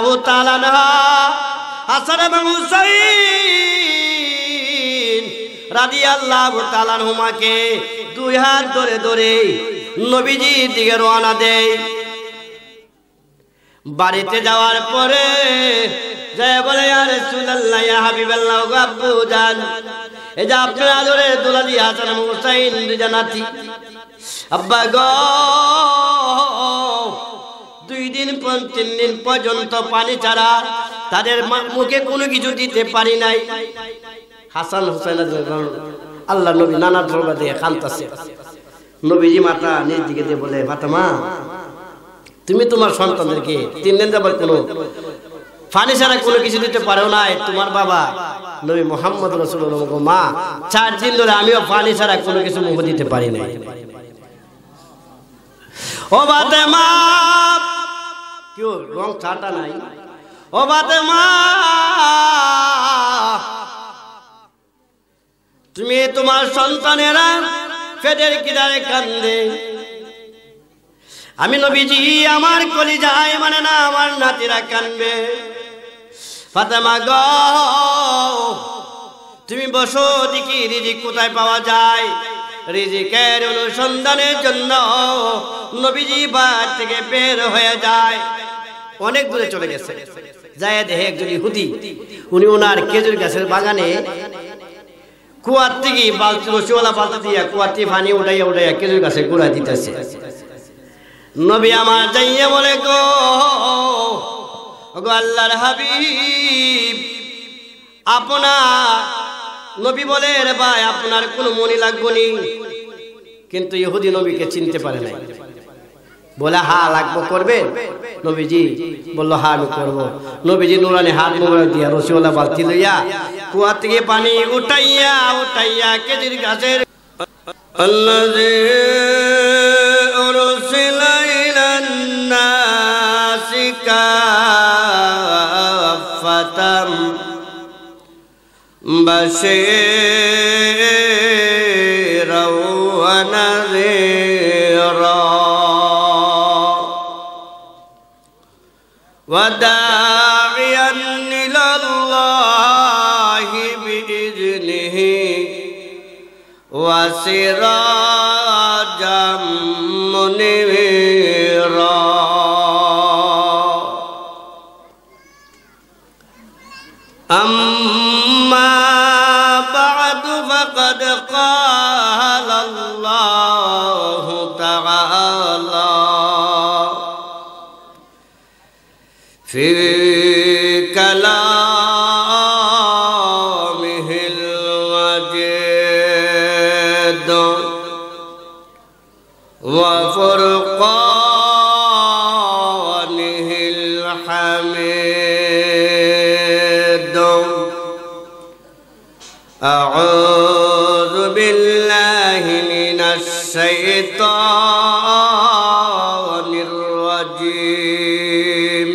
আবু তালানা এবং হুসাইন হুমাকে দুই হাত ধরে ধরে নবীজির দিকে দেয় বাড়িতে যাওয়ার পরে জয় বলে আরে সুলাল্লাহ ইয়া হাবিবাল্লাহ গো আব্বু জান এই যে আপনার আদরে দুলালি হাসান হুসাইন জানাতি আব্বা গো জীবন তিন দিন পর্যন্ত পানি ছাড়া তাদের মুখে কোনো কিছু দিতে পারি নাই হাসান হোসেন আল্লাহ নবী নানা ধরবা দিয়ে খান্তাছে নবীজি মাতা নিজ দিকে দিয়ে বলে মাতা মা তুমি তোমার সন্তানদেরকে তিন দিন যাবার কোনো পানি ছাড়া কোনো কিছু দিতে পারো না তোমার বাবা নবী মোহাম্মদ রসুল মা চার দিন ধরে আমিও পানি ছাড়া কোনো কিছু মুখ দিতে পারি না ও বাদে মা কেউ রং ছাটা নাই ও বাতে মা তুমি তোমার সন্তানেরা ফেদের কিনারে কান্দে আমি নবীজি আমার যায় মানে না আমার নাতিরা কানবে ফাতেমা গ তুমি বসো দিকি রিজিক কোথায় পাওয়া যায় রিজিকের অনুসন্ধানের জন্য নবীজি বাদ থেকে বের হয়ে যায় অনেক দূরে চলে গেছে যায় দেহে একজন ইহুদি উনি ওনার খেজুর গাছের বাগানে কুয়ার থেকে বালতি রসিওয়ালা বালতি দিয়া কুয়ার থেকে পানি উঠাইয়া উঠাইয়া খেজুর গাছে গুড়া দিতেছে নবী আমার যাইয়ে বলে গো গো আল্লাহর হাবিব আপনার নবী বলে রে ভাই আপনার কোনো মনি লাগবো নি কিন্তু ইহুদি নবীকে চিনতে পারে নাই বলে হা লাগবো করবেন নবীজি বললো হা আমি করবো নবীজি নুরানি হাত মোবাইল দিয়া রসিওয়ালা বালতি লইয়া কুয়া থেকে পানি উঠাইয়া উঠাইয়া কেজির গাছের ফাতাম بشيرا ونذيرا وداعيا إلى الله بإذنه وسراجا منيرا الشيطان الرجيم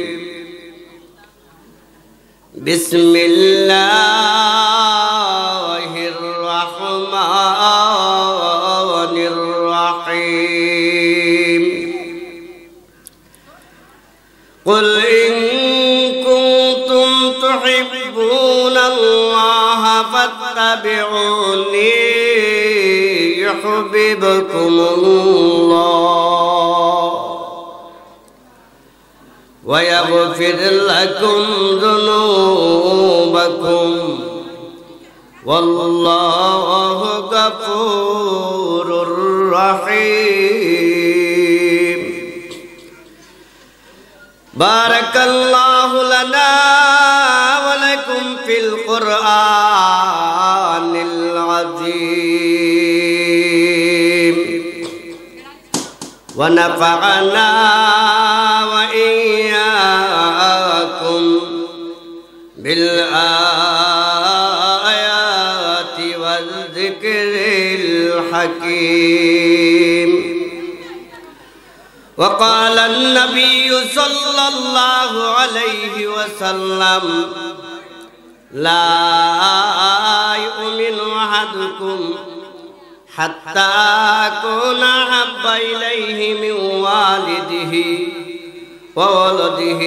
بسم الله الرحمن الرحيم قل إن كنتم تحبون الله فاتبعوني يحببكم الله ويغفر لكم ذنوبكم والله غفور رحيم بارك الله لنا ولكم في القرآن العظيم ونفعنا وإياكم بالآيات والذكر الحكيم وقال النبي صلى الله عليه وسلم لا يؤمن أحدكم حتى أكون أحب إليه من والده وولده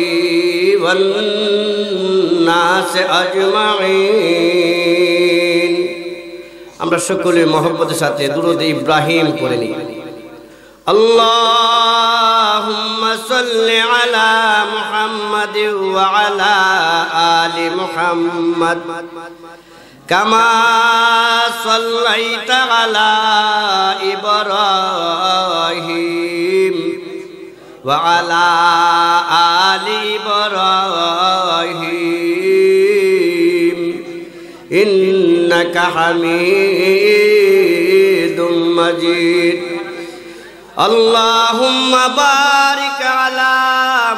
والناس أجمعين আমরা সকলে মহব্বতের সাথে দুরুদ ইব্রাহিম করে নিই আল্লাহুম্মা সাল্লি আলা মুহাম্মাদি ওয়া আলা আলি মুহাম্মাদ كما صليت على إبراهيم وعلى آل إبراهيم إنك حميد مجيد اللهم بارك على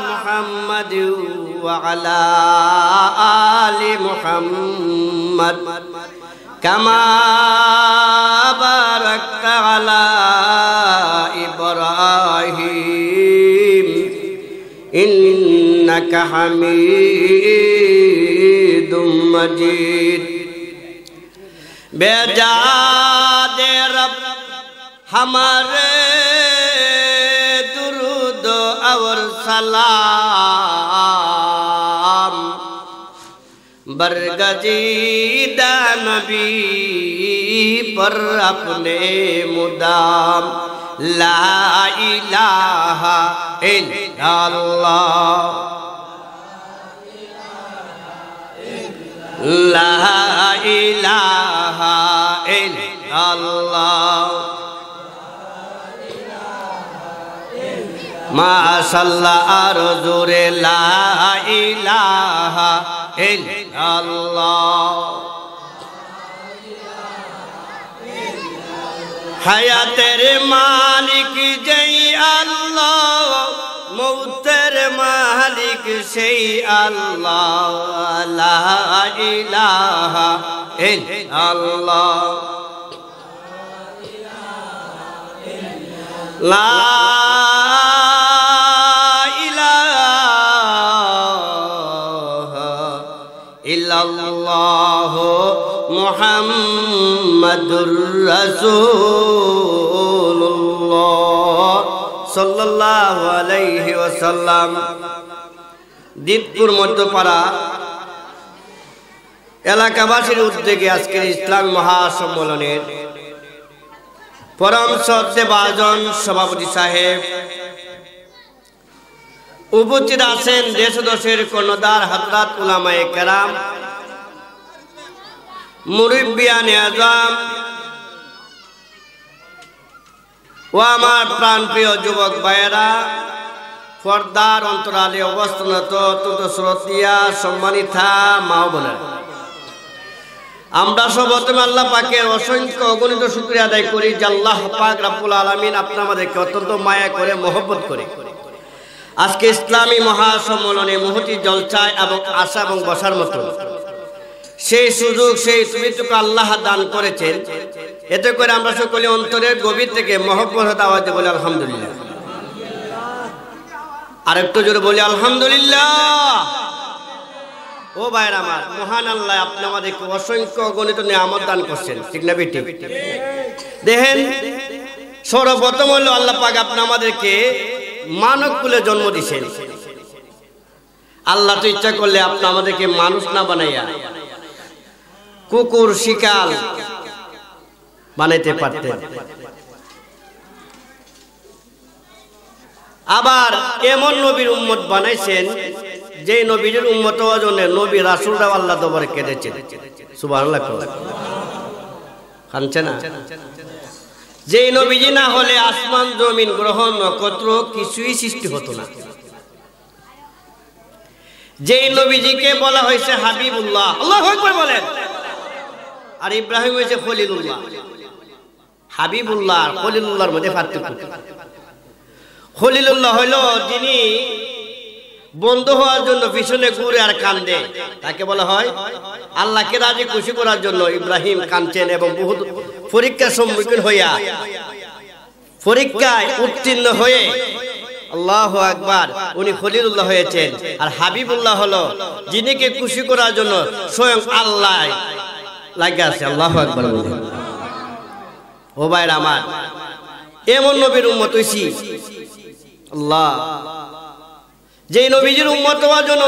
محمد وعلى آل محمد كما باركت على إبراهيم إنك حميد مجيد بجاد رب حمار درود اور سلام बरगजीदा नबी पर अपने मुदाम ला इलाहा इल्लल्लाह لا إله إلا الله ما صلى أرجو لا إله ইল্লাল্লাহ হায়াতের মালিক যেই আল্লাহ মৌতের মালিক সেই আল্লাহ আল্লাহ ইলাহা ইল্লাল্লাহ লা মোহাম্মদুর রাসূলুল্লাহ সাল্লাল্লাহু আলাইহি ওয়াসাল্লাম দীপপুর মধ্যপাড়া এলাকাবাসীর উদ্যোগে আজকের ইসলাম মহাসম্মেলনের পরম সত্যবাজন সভাপতি সাহেব উপস্থিত আছেন দেশ দশের কর্ণদার হাতরাত উলামায়ে কেরাম মুরিবিয়ান আজম ও যুবক ভাইয়েরা পর্দার অন্তরালে অবস্থানত তুত শ্রোতিয়া সম্মানিতা মাও বলেন আমরা সব আল্লাহ পাকের অসংখ্য অগণিত শুক্রিয়া আদায় করি যে আল্লাহ পাক রাবুল আলমিন আপনার আমাদেরকে অত্যন্ত মায়া করে মহব্বত করে আজকে ইসলামী মহাসম্মেলনে মহতি জলচায় এবং আশা এবং বসার মতো সেই সুযোগ সেই সুবিধুকে আল্লাহ দান করেছেন এতে করে আমরা সকলে অন্তরের গভীর থেকে মহব্বত আওয়াজে বলি আলহামদুলিল্লাহ আরেকটু জোরে বলি আলহামদুলিল্লাহ ও ভাই আমার মহান আল্লাহ আপনি আমাদেরকে অসংখ্য গণিত নিয়ামত দান করছেন ঠিক না বেটি দেখেন সর্বপ্রথম হলো আল্লাহ পাক আপনি আমাদেরকে মানব কুলে জন্ম দিয়েছেন আল্লাহ তো ইচ্ছা করলে আপনি আমাদেরকে মানুষ না বানাইয়া কুকুর শিকাল বানাইতে পারতেন আবার এমন নবীর উম্মত বানাইছেন যে নবীর উম্মত অজনে নবী রাসুলরা আল্লাহ দবরে কেঁদেছেন সুবাহ কানছে না যে নবীজি না হলে আসমান জমিন গ্রহ নক্ষত্র কিছুই সৃষ্টি হতো না যে নবীজিকে বলা হয়েছে হাবিবুল্লাহ আল্লাহ বলেন আর ইব্রাহিম হয়েছে খলিলুল্লাহ হাবিবুল্লাহ খলিলুল্লাহর মধ্যে পার্থক্য খলিলুল্লাহ হইল যিনি বন্ধ হওয়ার জন্য পিছনে ঘুরে আর কান্দে তাকে বলা হয় আল্লাহকে রাজি খুশি করার জন্য ইব্রাহিম কাঁদছেন এবং বহু পরীক্ষার সম্মুখীন হইয়া পরীক্ষায় উত্তীর্ণ হয়ে আল্লাহ আকবার উনি খলিলুল্লাহ হয়েছেন আর হাবিবুল্লাহ হলো যিনিকে খুশি করার জন্য স্বয়ং আল্লাহ লাগে আছে আল্লাহ একবার বলে ও ভাইরা আমার এমন নবীর আল্লাহ যে নবীজির হওয়ার জন্য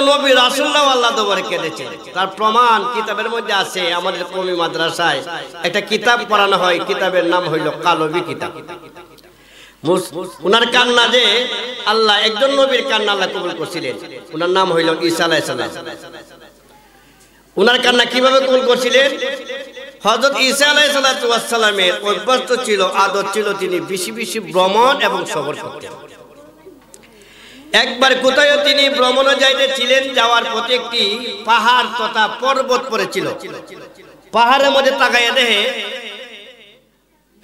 রাসুল্লাহ আল্লাহ দোবারে কেঁদেছে তার প্রমাণ কিতাবের মধ্যে আছে আমাদের কমি মাদ্রাসায় একটা কিতাব পড়ানো হয় কিতাবের নাম হইল কালবি কিতাব উনার কান্না যে আল্লাহ একজন নবীর কান্না আল্লাহ কবুল করছিলেন উনার নাম হইল ইসা আলাহ উনার কান্না কিভাবে কবুল করছিলেন হজরত ইসা অভ্যস্ত ছিল আদত ছিল তিনি বেশি বেশি ভ্রমণ এবং সফর করতেন একবার কোথায় তিনি ভ্রমণে যাইতে ছিলেন যাওয়ার পথে একটি পাহাড় তথা পর্বত পড়েছিল পাহাড়ের মধ্যে তাকাই দেহে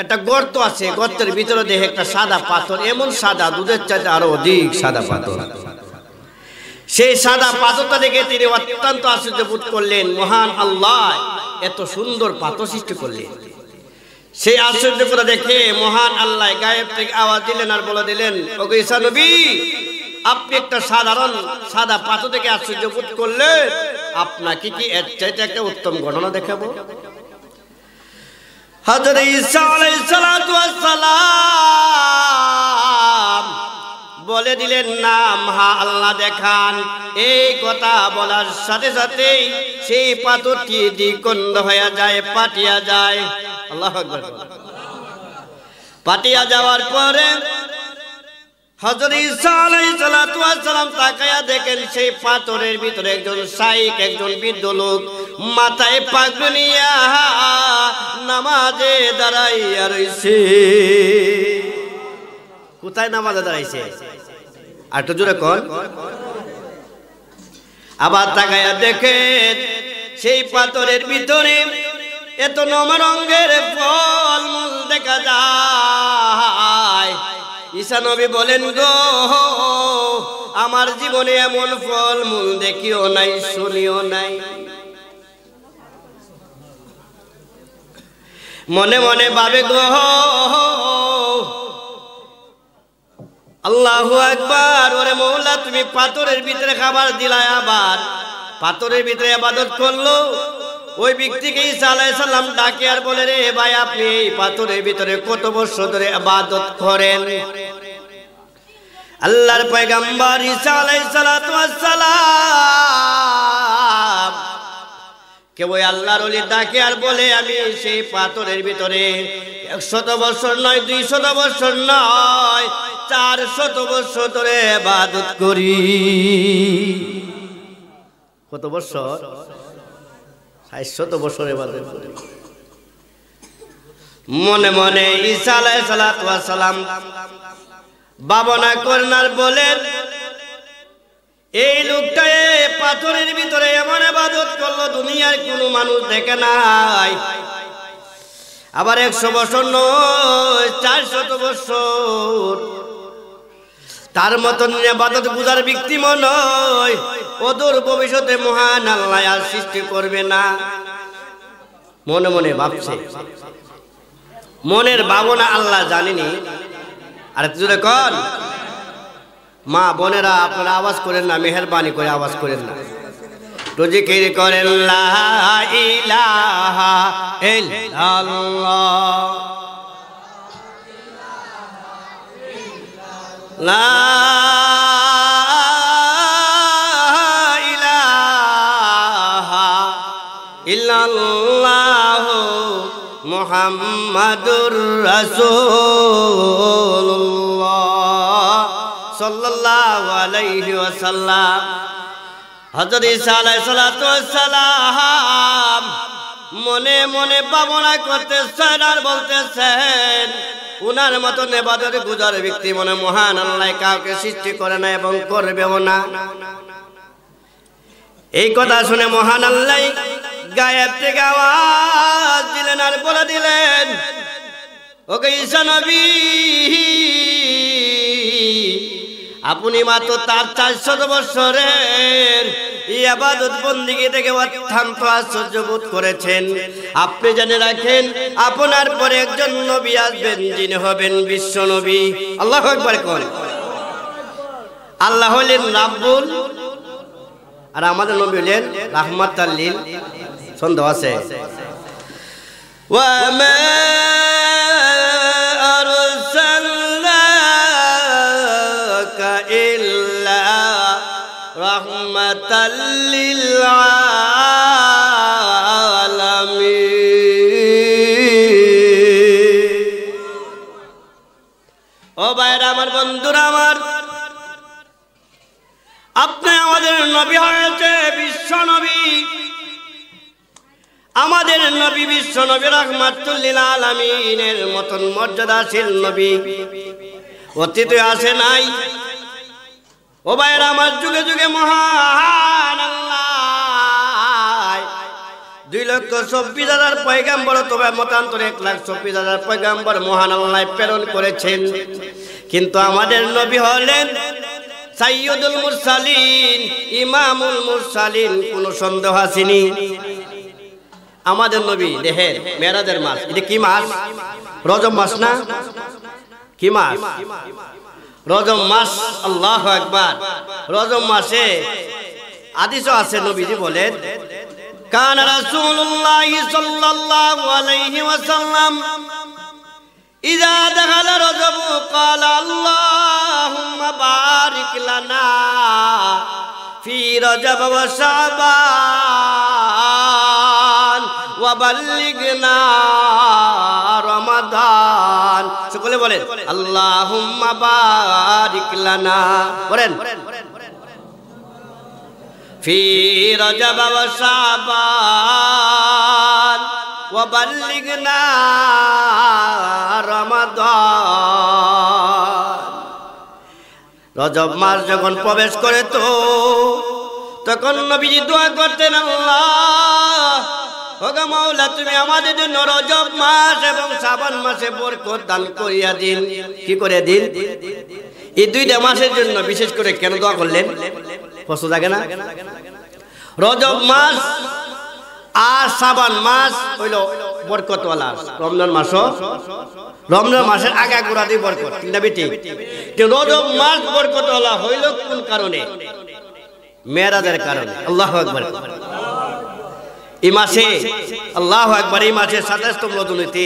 একটা গর্ত আছে গর্তের ভিতরে দেহে একটা সাদা পাথর এমন সাদা দুধের চাইতে আরো অধিক সাদা পাথর সেই সাদা পাথরটা দেখে তিনি অত্যন্ত আশ্চর্য বোধ করলেন মহান আল্লাহ এত সুন্দর পাথর সৃষ্টি করলেন সেই আশ্চর্য কথা দেখে মহান আল্লাহ গায়েব থেকে আওয়াজ দিলেন আর বলে দিলেন ওগো নবী আপনি একটা সাধারণ সাদা পাথর থেকে আশ্চর্য বোধ করলেন আপনাকে কি এর চাইতে একটা উত্তম ঘটনা দেখাবো হজরত ঈসা আলাইহিস সালাতু ওয়াস সালাম বলে দিলেন নাম হা আল্লাহ দেখান এই কথা বলার সাথে সাথে সেই পাথরটি দ্বিকন্দ হয়ে যায় পাটিয়া যায় আল্লাহ পাটিয়া যাওয়ার পরে সেই পাথরের ভিতরে একজন শাইখ একজন বৃদ্ধ লোক মাথায় নামাজে দাঁড়াইয়া রইছে কোথায় নামাজে দাঁড়াইছে আর জোরে কর আবার তাকায়া দেখে সেই পাথরের ভিতরে এত নমর অঙ্গের ফল মূল দেখা যায় ঈশা নবী বলেন গো আমার জীবনে এমন ফল মূল দেখিও নাই শুনিও নাই মনে মনে ভাবে গ্রহ আল্লাহ একবার ওরে মৌলা তুমি পাথরের ভিতরে খাবার দিলাই আবার পাথরের ভিতরে আবাদত করলো ওই ব্যক্তিকে ঈসা সালাম ডাকে আর বলে রে ভাই আপনি এই পাথরের ভিতরে কত বছর ধরে আবাদত করেন আল্লাহর পয়গাম্বার ইসা আলাইহিস সালাম কেউ আল্লাহর অলি ডাকে আর বলে আমি সেই পাথরের ভিতরে একশত বছর নয় দুই শত বছর নয় চার শত বছর ধরে বাদত করি কত বছর ষাট শত বছরে বাদত করি মনে মনে ইসা আলাহ সালাম বাবনা করনার বলেন এই লোকটা পাথরের ভিতরে এমন আবাদত করলো দুনিয়ার কোনো মানুষ দেখে নাই আবার একশো বছর নয় শত বছর তার মতন নিরাপাদত বুঝার ব্যক্তি নয় ওদূর ভবিষ্যতে মহান আল্লাহ আর সৃষ্টি করবে না মনে মনে ভাবছে মনের ভাবনা আল্লাহ জানেনি আর তুই কর মা বোনেরা আপনারা আওয়াজ করেন না মেহরবানি করে আওয়াজ করেন না তো জিকির করেন মোহাম্মদুর রসুল্লাহ মনে মনে পাবনা করতে আর বলতেছেন উনার মতো নেবাদের গুজার ব্যক্তি মনে মহান আল্লাহ কাউকে সৃষ্টি করে না এবং করবেও না এই কথা শুনে মহান আল্লাহ গায়েব থেকে আওয়াজ দিলেন আর বলে দিলেন ওকে ঈশা আপনি মাত্র তার চারশত বছরের ইয়াবাদত বন্দিগি থেকে অত্যন্ত আপনি জেনে রাখেন আপনার পরে একজন নবী আসবেন যিনি হবেন বিশ্ব নবী আল্লাহ একবার কর আল্লাহ হলেন রাব্বুল আর আমাদের নবী হলেন রাহমাত আল্লিল সন্দেহ আছে ওয়া ও ভাইরা আমার বন্ধুরা আমার আপনি আমাদের নবী হয়েছে বিশ্ব নবী আমাদের নবী বিশ্ব নবী রহমাতুল্লিল আলমিনের মতন মর্যাদাশীল নবী অতীতে আসে নাই ও বাইর আমার যুগে যুগে মহান দুই লক্ষ চব্বিশ হাজার পয়গাম্বর তবে মতান্তরে এক লাখ চব্বিশ হাজার পয়গাম্বর মহান আল্লাহ প্রেরণ করেছেন কিন্তু আমাদের নবী হলেন সাইয়দুল মুরসালিন ইমামুল মুরসালিন কোন সন্দেহ আসেনি আমাদের নবী দেহের মেয়েরাদের মাস এটা কি মাস রজব মাস না কি মাস রজম মাস আল্লাহ একবার রজম মাসে আদিসও আছে নবীজি বলেন কান রাসূলুল্লাহ সাল্লাল্লাহু আলাইহি ওয়াসাল্লাম اذا دخل رجب قال اللهم بارك لنا في رجب وشعبان রমাদান সকলে বলেন আল্লাহুম্মা বারিক বলেন ফির রজব মাস যখন প্রবেশ করে তো তখন নবীজি দোয়া করতেন আল্লাহ ওগা আমাদের জন্য রজব এবং মাসে বরকত দান করিয়া কি করে এই দুইটা মাসের জন্য বিশেষ করে করলেন না রজব আর হইল বরকতওয়ালা রমজান মাস রমজান মাসের আগে গোড়া দিয়ে বরকত তিনটা বেটি রজব মাস বরকতওয়ালা হইল কোন কারণে মেয়েরাজের কারণে আল্লাহ এই মাসে আল্লাহ একবার এই মাসে সাতাশতম রজনীতে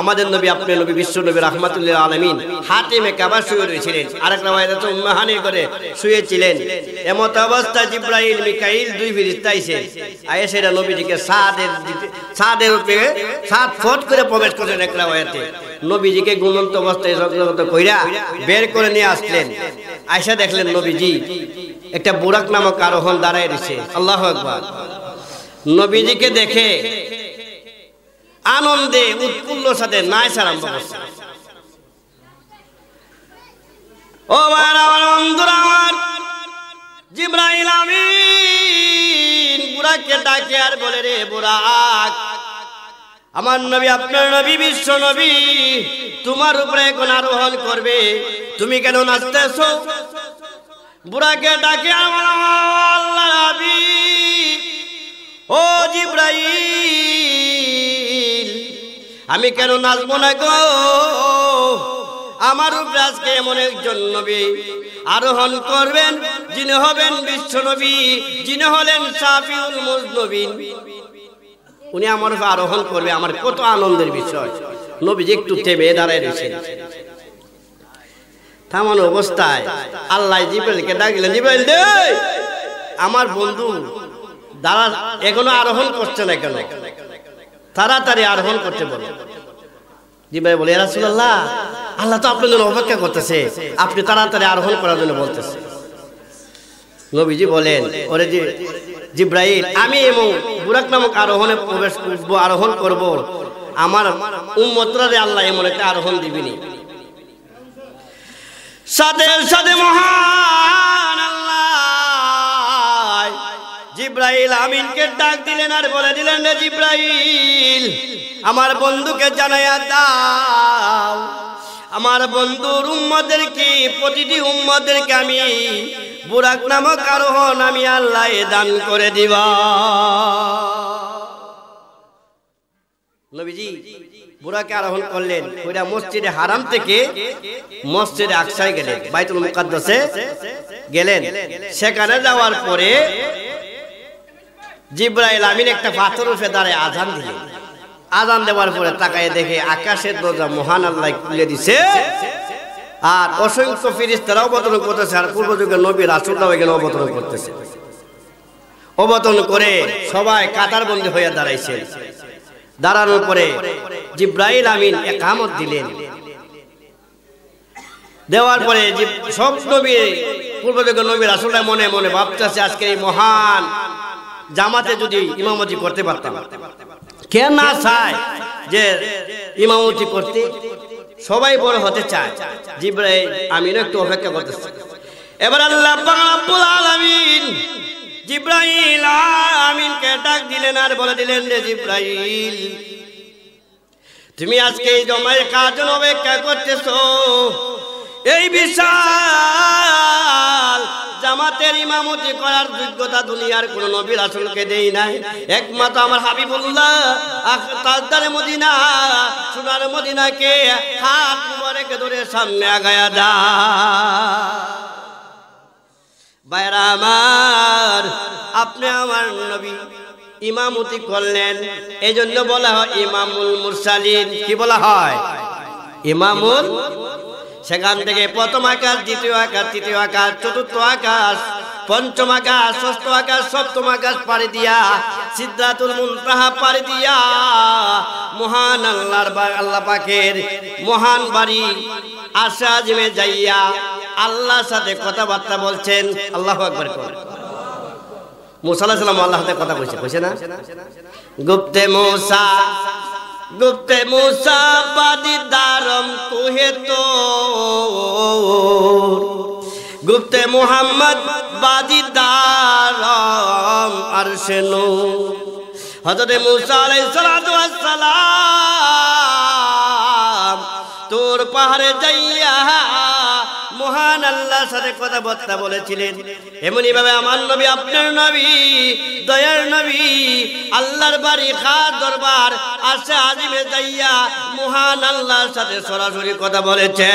আমাদের নবী আপনি নবী বিশ্ব নবী রহমাতুল্লাহ আলমিন হাতে আবার শুয়ে রয়েছিলেন আরেক রামায় উম্মাহানি করে শুয়েছিলেন এমত অবস্থা জিব্রাইল মিকাইল দুই ফিরিস্তা আইসে আয়ে সেটা নবীজিকে সাদের সাদের উপরে সাত ফট করে প্রবেশ করলেন এক রামায়াতে নবীজিকে গুণন্ত অবস্থায় কইরা বের করে নিয়ে আসলেন আয়সা দেখলেন নবীজি একটা বুরাক নামক আরোহণ দাঁড়ায় রয়েছে আল্লাহ একবার নবীজিকে দেখে আনন্দে উৎফুল্ল সাথে নাই সারাম ও আমার আমার বন্ধুরা আমার জিব্রাইল আমিন বুড়াকে ডাকে আর বলে রে বুড়াক আমার নবী আপনার নবী বিশ্ব নবী তোমার উপরে এখন আরোহণ করবে তুমি কেন নাচতেছ বুড়াকে ডাকে আমার আল্লাহ নবী ও জিব্রাই আমি কেন নাচব না গো আমার উপরাজকে এমন একজন নবী আরোহণ করবেন যিনি হবেন বিশ্ব নবী যিনি হলেন সাফিউল মুজনবীন উনি আমার উপর আরোহণ করবে আমার কত আনন্দের বিষয় নবীজি একটু থেমে দাঁড়ায় রয়েছেন থামানো অবস্থায় আল্লাহ জিব্রাইলকে ডাকলেন জিব্রাইল দে আমার বন্ধু যারা এগুলো আরোহণ করছে না কেন তাড়াতাড়ি আরোহণ করতে বলে জি ভাই বলে রাসুল্লাহ আল্লাহ তো আপনার জন্য অপেক্ষা করতেছে আপনি তাড়াতাড়ি আরোহণ করার জন্য বলতেছে নবীজি বলেন ওরে যে জিব্রাহিম আমি এবং বুরাক নামক আরোহণে প্রবেশ করবো আরোহণ করব আমার উম্মতরা রে আল্লাহ এমন একটা আরোহণ দিবিনি সাথে সাথে মহা জিব্রাইল আমিনকে ডাক দিলেন আর বলে দিলেন রে জিব্রাইল আমার বন্ধুকে জানাইয়া দাও আমার বন্ধুর উম্মদেরকে প্রতিটি উম্মদেরকে আমি বুরাক নামক আরোহণ আমি আল্লাহ দান করে দিবা নবীজি বুড়াকে আরোহণ করলেন ওইটা মসজিদে হারাম থেকে মসজিদে আকসায় গেলেন বাইতুল মুকাদ্দাসে গেলেন সেখানে যাওয়ার পরে জিব্রাইল আমিন একটা পাথর উঠে দাঁড়ায় আজান দিয়ে আজান দেওয়ার পরে তাকায় দেখে আকাশের দরজা মহান আল্লাহ খুলে দিছে আর অসংখ্য ফিরিস্তারা অবতরণ করতেছে আর পূর্ব যুগের নবী রাসুলরাও এখানে অবতরণ করতেছে অবতরণ করে সবাই কাতার কাতারবন্দি হয়ে দাঁড়াইছে দাঁড়ানোর পরে জিব্রাইল আমিন একামত দিলেন দেওয়ার পরে সব নবী পূর্ব যুগের নবী রাসুলরা মনে মনে ভাবতেছে আজকে এই মহান জামাতে যদি ইমামতি করতে পারতাম কে না চায় যে ইমামতি করতে সবাই বড় হতে চায় জিব্রাহ আমিনও একটু অপেক্ষা করতেছি এবার আল্লাহ রাব্বুল আলামিন জিব্রাইল আমিনকে ডাক দিলেন আর বলে দিলেন যে জিব্রাইল তুমি আজকে এই জমায় কাজ অপেক্ষা করতেছো এই বিশাল জামাতের ইমামতি করার যোগ্যতা দুনিয়ার কোন নবীর আসলকে দেই নাই একমাত্র আমার হাবিবুল্লাহ তাজদারে মদিনা সোনার মদিনাকে হাত মুবারকে ধরে সামনে আগায়া দা বাইরা আমার আপনি আমার নবী ইমামতি করলেন এই জন্য বলা হয় ইমামুল মুরসালিন কি বলা হয় ইমামুল সেখান থেকে প্রথম আকাশ দ্বিতীয় আকাশ তৃতীয় আকাশ চতুর্থ আকাশ পঞ্চম আকাশ ষষ্ঠ আকাশ সপ্তম আকাশ পাড়ি দিয়া সিদ্ধাতুল মুন্তাহা পাড়ি দিয়া মহান আল্লাহর আল্লাহ পাকের মহান বাড়ি আশা জিমে যাইয়া আল্লাহর সাথে কথাবার্তা বলছেন আল্লাহ একবার মুসাল্লাহ সাল্লাম আল্লাহ সাথে কথা বলছে বলছে না গুপ্তে মৌসা দুতে মুসা মুসাবাদি দারম তুহে তো গুপ্তে মুহাম্মদ বাদি দারম আরশে নো মুসা আলাইহিস সালাতু ওয়াস সালাম তোর পাহাড়ে যাইয়া মহান আল্লাহর সাথে কথাবার্তা বলেছিলেন এমনি ভাবে আমার নবী আপনার নবী দয়ার নবী আল্লাহর বাড়ি খাস দরবার আসে আজিমে যাইয়া মহান আল্লাহর সাথে সরাসরি কথা বলেছে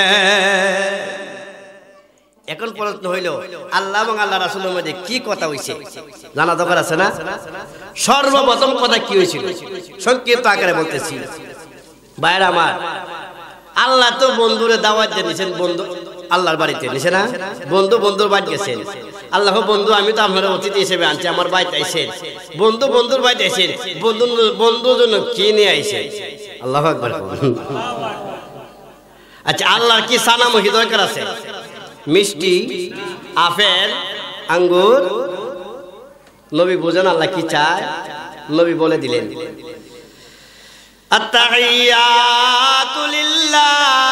এখন প্রশ্ন হইল আল্লাহ এবং আল্লাহ রাসুলের মধ্যে কি কথা হয়েছে জানা দরকার আছে না সর্বপ্রথম কথা কি হয়েছিল সংক্ষিপ্ত আকারে বলতেছি বাইরে আমার আল্লাহ তো বন্ধুরে দাওয়াত দিয়েছেন বন্ধু আল্লাহর বাড়িতে নিছে না বন্ধু বন্ধুর বাড়ি গেছেন আল্লাহ বন্ধু আমি তো আপনার অতিথি হিসেবে আনছি আমার বাড়িতে আইসেন বন্ধু বন্ধুর বাড়িতে আইসেন বন্ধু বন্ধুর জন্য কি নিয়ে আইসেন আল্লাহ একবার আচ্ছা আল্লাহর কি সানা সানামুখী দরকার আছে মিষ্টি আপেল আঙ্গুর নবী বোঝেন আল্লাহ কি চায় নবী বলে দিলেন আত্মাহিয়াতুলিল্লাহ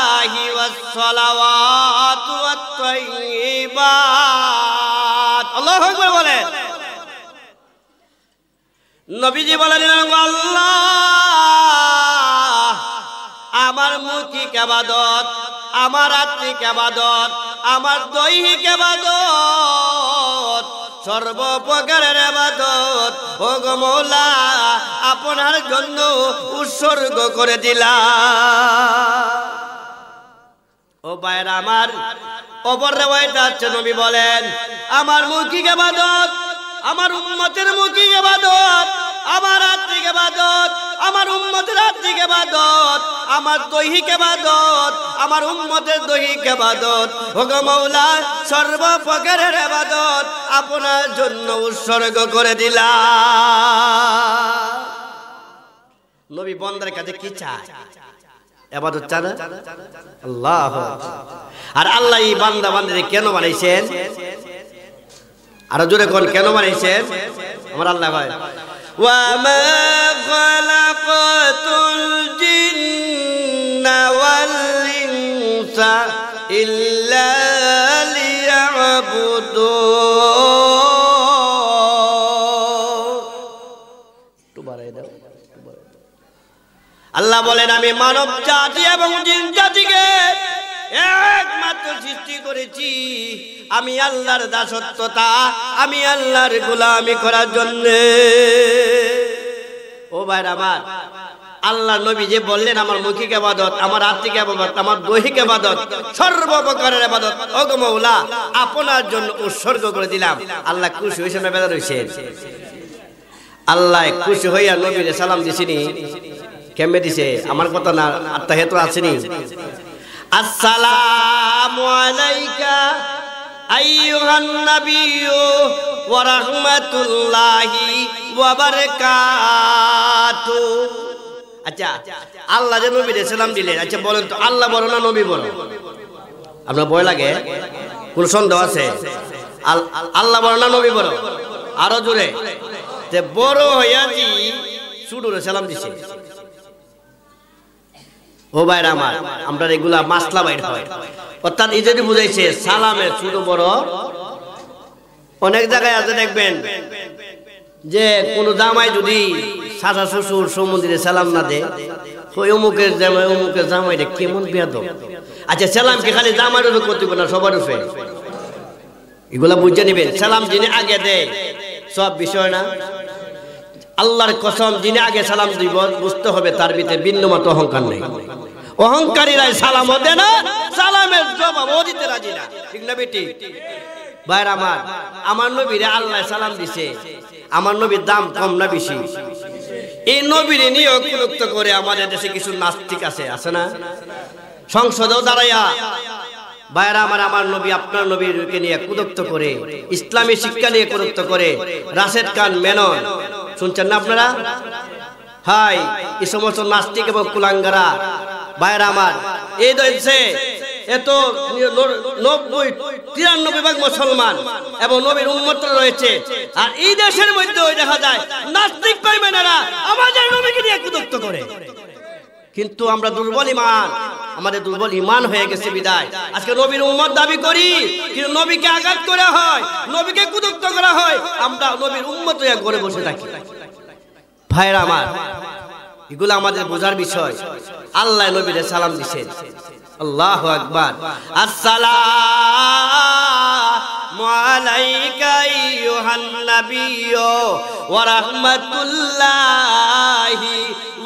والصلوات والطيبات الله أكبر বলেন নবীজি বলেন আমার মুখিক কেবাদত আমার আত্মিক আবাদত আমার দৈহিক আবাদত সর্বপ্রকারের আবাদত ভগমৌলা আপনার জন্য উৎসর্গ করে দিলা ও বায়রা আমার অপর রেওয়ায় যাচ্ছে নবী বলেন আমার মুখী গেবাদত আমার উন্মতের মুখী গেবাদত আমার আত্মিক বাদত আমার উম্মতের আত্মিক বাদত আমার দৈহিক বাদত আমার উম্মতের দৈহিক বাদত ভোগ মৌলা সর্বপ্রকার বাদত আপনার জন্য উৎসর্গ করে দিলা নবী বন্দরের কাছে কি চায় এবাদত চান আল্লাহ আর আল্লাহ এই বান্দা বান্দাদের কেন বানাইছেন আরো জোরে কোন কেন বানাইছেন আমার আল্লাহ ভাই وما خلقت الجن والإنس إلا ليعبدون আল্লাহ বলেন আমি মানব জাতি এবং জিন জাতিকে একমাত্র সৃষ্টি করেছি আমি আল্লাহর দাসত্বতা আমি আল্লাহর গোলামি করার জন্য ও ভাই আমার আল্লাহ নবী যে বললেন আমার মুখিক আবাদত আমার আর্থিক আবাদত আমার দৈহিক আবাদত সর্বপ্রকারের আবাদত অগমৌলা আপনার জন্য উৎসর্গ করে দিলাম আল্লাহ খুশি হয়েছে আল্লাহ খুশি হইয়া নবী সালাম দিছিনি কেমে দিছে আমার কথা না আত্মা হেতু আসেনি আসসালামু আলাইকা আইয়ুহান নাবিয়্যু ওয়া রাহমাতুল্লাহি ওয়া বারাকাতু আচ্ছা আল্লাহ যে নবীরে সালাম দিলেন আচ্ছা বলেন তো আল্লাহ বলো না নবী বলো আপনার ভয় লাগে কোন সন্দেহ আছে আল্লাহ বলো না নবী বলো আরো জোরে যে বড় হইয়া জি সুডুরে সালাম দিছে ও ভাই আমার আমরা এগুলা মাসলা বাইর হয় অর্থাৎ এই যদি বুঝাইছে সালামে ছোট বড় অনেক জায়গায় আছে দেখবেন যে কোন জামাই যদি সাদা শ্বশুর সমুদ্রে সালাম না দেয় ওই অমুকের জামাই অমুকের রে কেমন বেয়াদ আচ্ছা সালাম কি খালি জামার উপরে করতে না সবার উপরে এগুলা বুঝে নেবেন সালাম যিনি আগে দেয় সব বিষয় না আল্লাহর কসম যিনি আগে সালাম দিব বুঝতে হবে তার ভিতরে মত অহংকার নেই অহংকারীরাই সালামও দেয় না সালামের জবাবও দিতে রাজি না ঠিক না বেটি ভাই আমার আমার নবীরে আল্লাহ সালাম দিছে আমার নবীর দাম কম না বেশি এই নবীরে নিয়োগ উপলুপ্ত করে আমাদের দেশে কিছু নাস্তিক আছে আছে না সংসদেও দাঁড়াইয়া বাইরা আমার আমার নবী আপনার নবীকে নিয়ে কুদক্ত করে ইসলামী শিক্ষা নিয়ে কুদক্ত করে রাশেদ খান মেনন শুনছেন না আপনারা হাই এ সমস্ত নাস্তিক এবং কুলাঙ্গারা বাইরা আমার এই দেশে এত নব্বই তিরানব্বই ভাগ মুসলমান এবং নবীর উন্মত রয়েছে আর এই দেশের মধ্যে ওই দেখা যায় নাস্তিক পাইবেনারা আমাদের নবীকে নিয়ে একদত্ত করে কিন্তু আমরা দুর্বল ইমান আমাদের দুর্বল ইমান হয়ে গেছে বিদায় আজকে নবীর উম্মত দাবি করি কিন্তু নবীকে আঘাত করা হয় নবীকে কুদুক্ত করা হয় আমরা নবীর উম্মত হয়ে গড়ে বসে থাকি ভাইরা আমার এগুলো আমাদের বোঝার বিষয় আল্লাহ নবীর সালাম দিছে আল্লাহ আকবার আসসালাম আলাইকা ইয়ুহান নাবিয়্যু ওয়া রাহমাতুল্লাহি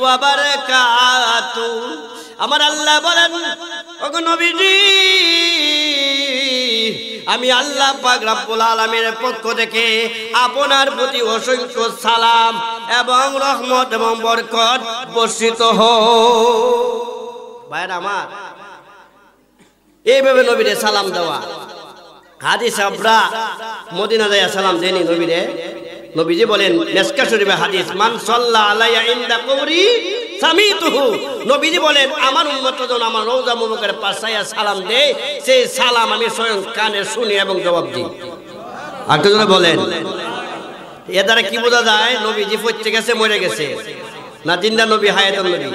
ওয়া বারাকাতু আমার আল্লাহ বলেন নবীজি আমি আল্লাহ পাক আলমের পক্ষ থেকে আপনার প্রতি অসংখ্য সালাম এবং রহমত এবং বরকত বর্ষিত হাই আমার এইভাবে নবীরে সালাম দেওয়া হাদিস আবরা মদিনা দেয়া সালাম দেনি নবীরে নবীজি বলেন মেসকা শরীফে হাদিস মান সাল্লা আলাইয়া ইন্দা কবরি সামিতুহু নবীজি বলেন আমার উম্মত যখন আমার রওজা মুবারকের পাশায়া সালাম দেয় সেই সালাম আমি স্বয়ং কানে শুনি এবং জবাব দিই আর বলেন এ দ্বারা কি বোঝা যায় নবীজি পড়ছে গেছে মরে গেছে না জিন্দা নবী হায়াতুল নবী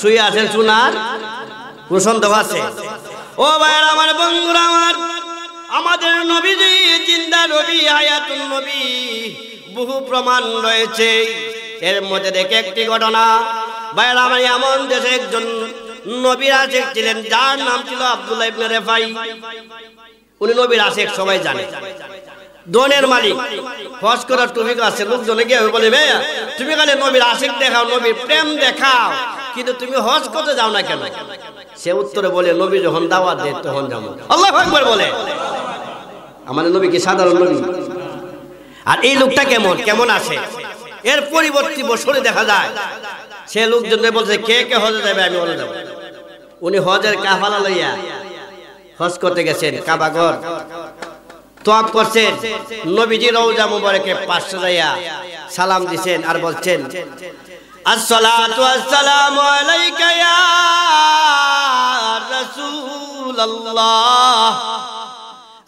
শুয়ে আছেন শুনার কোনো সন্দেহ আছে ও ভাই আমার বন্ধুরা আমার আমাদের নবীজি জিন্দা নবী হায়াতুল নবী বহু প্রমাণ রয়েছে এর মধ্যে দেখে একটি ঘটনা বাইরামারি এমন দেশে একজন নবীর আশেখ ছিলেন যার নাম ছিল আব্দুল্লাহ ইবনে রেফাই উনি নবীর আশেখ সবাই জানে দোনের মালিক ফস করার তুমি কাছে লোকজনে গিয়ে বলে ভাইয়া তুমি কালে নবীর আশিক দেখাও নবীর প্রেম দেখাও কিন্তু তুমি হজ করতে যাও না কেন সে উত্তরে বলে নবী যখন দাওয়াত দেয় তখন যাবো আল্লাহ বলে আমাদের নবী কি সাধারণ নবী আর এই লোকটা কেমন কেমন আছে এর পরিবর্তী বছরে দেখা যায় সে লোকজন বলছে কে কে হজে যাবে আমি বলে যাবো উনি হজের কাফালা লইয়া হজ করতে গেছেন কাবাগর তোয়াব করছেন নবীজি রওজা মুবারকে পাশে যাইয়া সালাম দিছেন আর বলছেন আসসালাতু আসসালামু আলাইকা ইয়া রাসূলুল্লাহ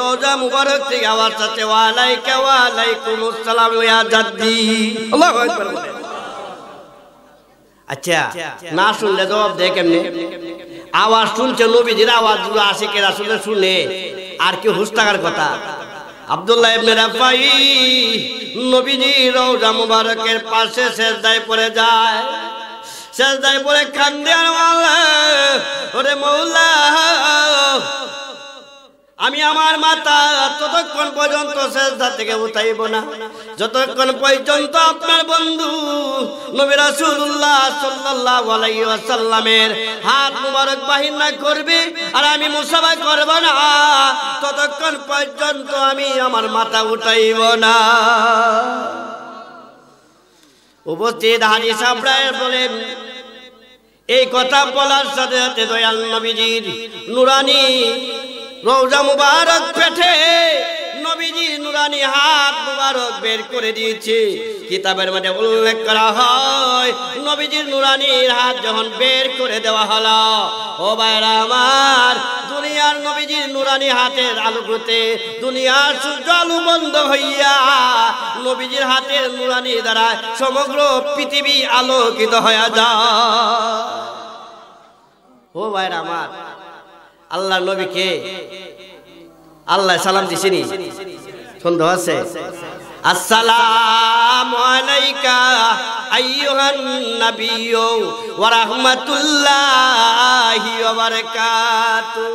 রোজা মুবারক থেকে আওয়াজ আছে ওয়ালাইকা ওয়ালাইকুম আসসালাম ইয়া জাদ্দি আল্লাহু আকবার আচ্ছা না শুনলে জবাব দেয় কেমনে আওয়াজ শুনছে নবীজির আওয়াজ গুলো আসে কে রাসুলের শুনে আর কি হুশ কথা আব্দুল্লাহ ইবনে রাফাই নবীজি রওজা মুবারকের পাশে সেজদায় পড়ে যায় সেজদায় পড়ে কান্দে আর ওরে মওলা আমি আমার মাতা ততক্ষণ পর্যন্ত শেষদা থেকে উঠাইব না যতক্ষণ পর্যন্ত আপনার বন্ধু নবী রাসূলুল্লাহ সাল্লাল্লাহু আলাইহি ওয়াসাল্লামের হাত মুবারক বাহির না করবে আর আমি মুসাফা করব না ততক্ষণ পর্যন্ত আমি আমার মাথা উঠাইব না উপস্থিত হাজি সাবরায় বলেন এই কথা বলার সাথে সাথে দয়াল নবীজির নুরানি রোজা মুবারক পেটে নবীজি নুরানি হাত মুবারক বের করে দিয়েছে কিতাবের মধ্যে উল্লেখ করা হয় নবীজির নুরানির হাত যখন বের করে দেওয়া হলো ও বাইরা আমার দুনিয়ার নবীজির নুরানি হাতের আলোকতে দুনিয়ার সূর্য আলো বন্ধ হইয়া নবীজির হাতের নুরানি দ্বারা সমগ্র পৃথিবী আলোকিত হইয়া যায় ও বাইরা আমার আল্লাহর নবী কে আল্লাহ সালাম দিছেনি সন্দেহ আছে আসসালামু আলাইকা আইয়ুহান নাবিয়্যু ওয়া রাহমাতুল্লাহি ওয়া বারাকাতু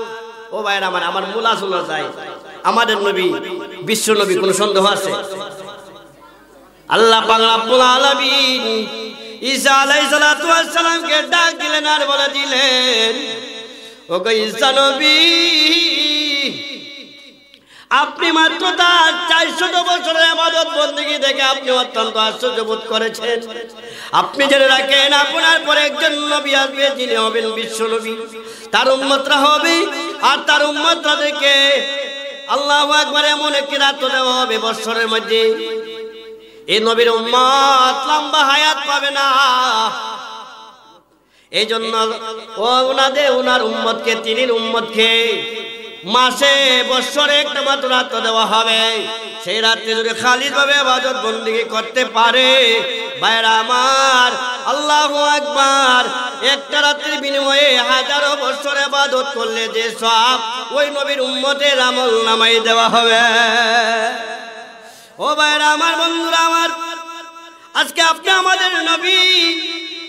ও ভাইরা আমার আমার মূল আসলে যায় আমাদের নবী বিশ্ব নবী কোনো সন্দেহ আছে আল্লাহ পাক রব্বুল আলামিন ঈসা আলাইহিস সালাতু ওয়াস কে ডাক দিলেন আর বলে দিলেন আপনি মাত্র তার চারশত বছরের আমাদের বন্দীগি দেখে আপনি অত্যন্ত আশ্চর্য বোধ করেছেন আপনি জেনে রাখেন আপনার পরে একজন নবী আসবে যিনি হবেন বিশ্ব নবী তার উম্মতরা হবে আর তার উম্মতরা দেখে আল্লাহ একবার এমন একটি রাত দেওয়া হবে বৎসরের মধ্যে এই নবীর উম্মত লম্বা হায়াত পাবে না এই জন্য ওনাদের ওনার উম্মতকে তিনির উম্মতকে মাসে বৎসরে একটা মাত্র রাত দেওয়া হবে সেই রাত্রে যদি খালিদ ভাবে আবাদত বন্দিগি করতে পারে বাইরা আমার আল্লাহ একবার একটা রাত্রির বিনিময়ে হাজারো বৎসরে আবাদত করলে যে সব ওই নবীর উম্মতের আমল নামাই দেওয়া হবে ও বাইরা আমার বন্ধুরা আমার আজকে আপনি আমাদের নবী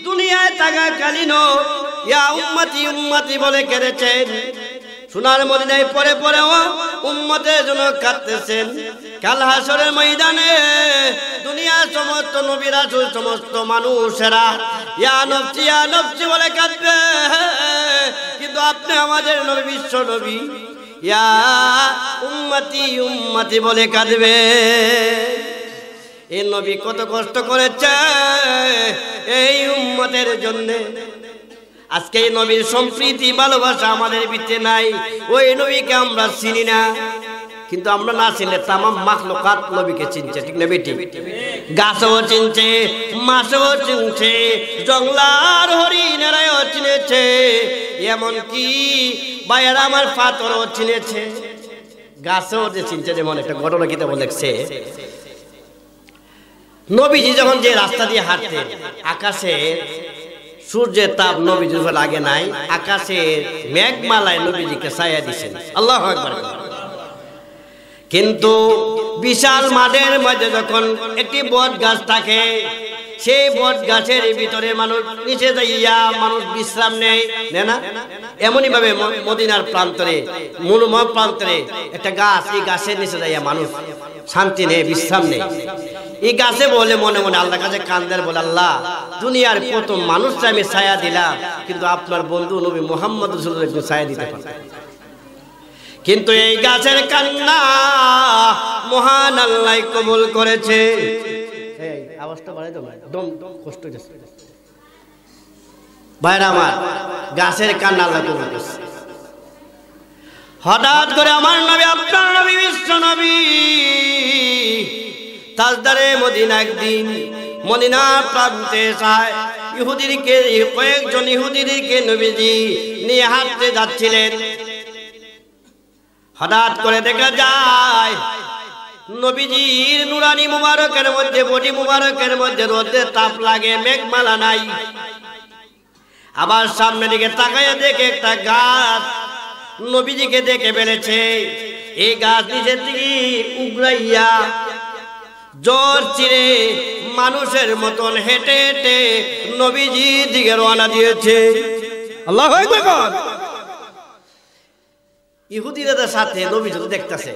দুনিয়ায় থাকাকালীন ইয়া উম্মতি উম্মতি বলে কেড়েছেন সোনার মদিনায় পরে পরে ও উম্মতের জন্য কাঁদতেছেন কাল ময়দানে দুনিয়ার সমস্ত নবী রাসুল সমস্ত মানুষেরা ইয়া নবচি ইয়া নবচি বলে কাঁদবে কিন্তু আপনি আমাদের নবী বিশ্ব নবী ইয়া উম্মতি উম্মতি বলে কাঁদবে এই নবী কত কষ্ট করেছে এই উম্মতের জন্য আজকে এই নবীর সম্প্রীতি ভালোবাসা আমাদের ভিতরে নাই ওই নবীকে আমরা চিনি না কিন্তু আমরা না চিনলে তামাম মাখলুকাত নবীকে চিনছে ঠিক না বেটি গাছও চিনছে মাছও চিনছে জঙ্গলার হরিণেরাও চিনেছে এমন কি বাইরা আমার পাথরও চিনেছে গাছও যে চিনছে যেমন একটা ঘটনা কিতাব লেখছে নবীজি যখন যে রাস্তা দিয়ে হাঁটতেন আকাশের সূর্যের তাপ নবীজি লাগে নাই আকাশের মেঘমালায় নবীজিকে ছায়া দিছেন আল্লাহ কিন্তু বিশাল মাঠের মধ্যে যখন একটি বট গাছ থাকে সেই বট গাছের ভিতরে মানুষ নিচে যাইয়া মানুষ বিশ্রাম নেয় না এমনই ভাবে মদিনার প্রান্তরে মূলম প্রান্তরে একটা গাছ এই গাছের নিচে যাইয়া মানুষ শান্তি নেই বিশ্রাম নেই এই গাছে বলে মনে মনে আল্লাহ কাছে কান্দার বলে আল্লাহ দুনিয়ার কত মানুষটা আমি ছায়া দিলাম কিন্তু আপনার বন্ধু নবী মোহাম্মদ একটু ছায়া দিতে পারে কিন্তু এই গাছের কান্না মহান আল্লাহ কবুল করেছে এই আওয়াজটা বাড়াই দম দম দম কষ্ট যাচ্ছে ভাইরা আমার গাছের কান্না লাগবে হঠাৎ করে আমার নবী আপনার নবী বিশ্ব নবী তাজদারে মদিনা একদিন মদিনা প্রান্তে চায় ইহুদিরকে কয়েকজন ইহুদিরকে নবীজি নিয়ে হাঁটতে যাচ্ছিলেন হঠাৎ করে দেখা যায় নবীজির নুরানি মুবারকের মধ্যে বডি মুবারকের মধ্যে রোদে তাপ লাগে মেঘমালা নাই আবার সামনে দিকে তাকায় দেখে একটা গাছ নবীজিকে দেখে ফেলেছে এই গাছ নিজের দিকে উগড়াইয়া জোর চিরে মানুষের মতন হেঁটে হেঁটে নবীজির দিকে রওনা দিয়েছে আল্লাহ ইহুদিদের সাথে নবীজি দেখতেছে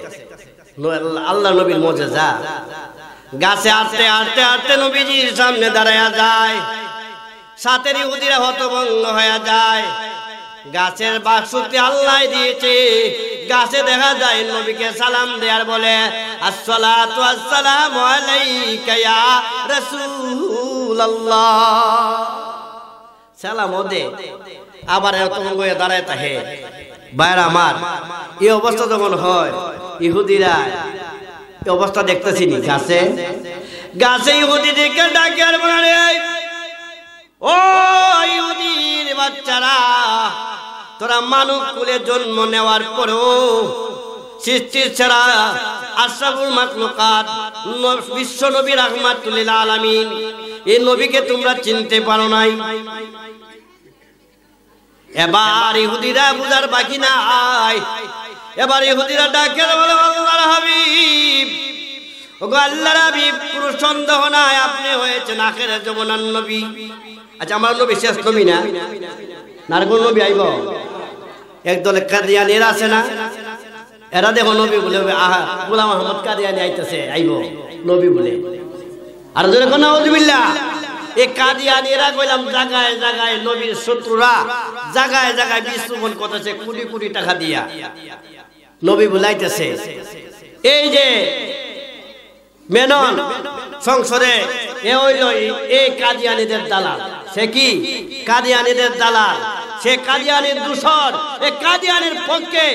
আল্লাহ নবীর মজা যা গাছে আটতে আটতে আটতে নবীজির সামনে দাঁড়ায়া যায় সাতের উদিরা হতভঙ্গ হয়ে যায় গাছের বাক্সুতে আল্লাহ দিয়েছে গাছে দেখা যায় নবীকে সালাম দেয়ার বলে আসসালাতু আসসালামু আলাইকা ইয়া আল্লাহ সালাম ওদে আবার দাঁড়ায় তাহে বাইর আমার এই অবস্থা যখন হয় ইহুদিরা এই অবস্থা দেখতেছি নি গাছে গাছে ইহুদিদেরকে ডাকে আর বলে ও ইহুদির বাচ্চারা তোরা মানুষ কুলে জন্ম নেওয়ার পরও সৃষ্টির ছাড়া আশরাফুল মাকলুকাত বিশ্ব নবী রাহমাতুল্লিল আলামিন এই নবীকে তোমরা চিনতে পারো নাই এবার ইহুদিরা বুঝার বাকি নাই এবার ইহুদিরা ডাকে বলে আল্লাহর হাবিব ওগো আল্লাহর হাবিব কোনো সন্দেহ নাই আপনি হয়েছেন আখেরে যমুনার নবী আচ্ছা আমার নবী শেষ কমি না নারগুল নবী আইব একদল কাদিয়ানিরা আছে না এরা দেখো নবী বলে আহা গোলাম আহমদ কাদিয়ানি আইতেছে আইব নবী বলে আর ধরে কোন কইলাম নবীর শত্রুরা টাকা দিয়া নবী বুলাইতেছে এই যে মেনন সংসদে এ কাদিয়ানিদের দালাল সে কি কাদিয়ানিদের দালাল সে কাদিয়ানির দূষণ এই কাদিয়ানির পক্ষে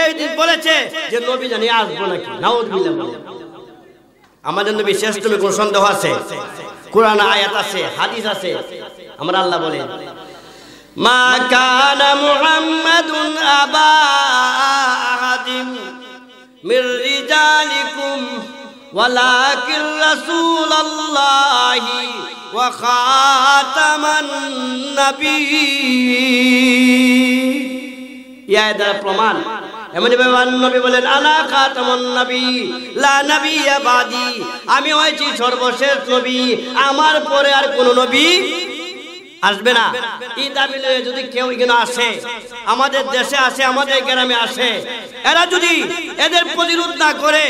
এই বলেছে যে নবী জানি আসবো নাকি আমাদের নবী শেষ তুমি কোন সন্দেহ আছে কোরআন আয়াত আছে হাদিস আছে আমরা আল্লাহ বলেন মা কানা মুহাম্মাদুন আবা মির রিজালিকুম ওয়ালাকিন রাসূলুল্লাহি ওয়া খাতামান নবী ইয়া প্রমাণ এমন ভাবে নবী বলেন আনা খাতামুন নবী লা নাবিয়া বাদি আমি হয়েছি সর্বশেষ নবী আমার পরে আর কোন নবী আসবে না এই দাবি লয়ে যদি কেউ এখানে আসে আমাদের দেশে আসে আমাদের গ্রামে আসে এরা যদি এদের প্রতিরোধ না করে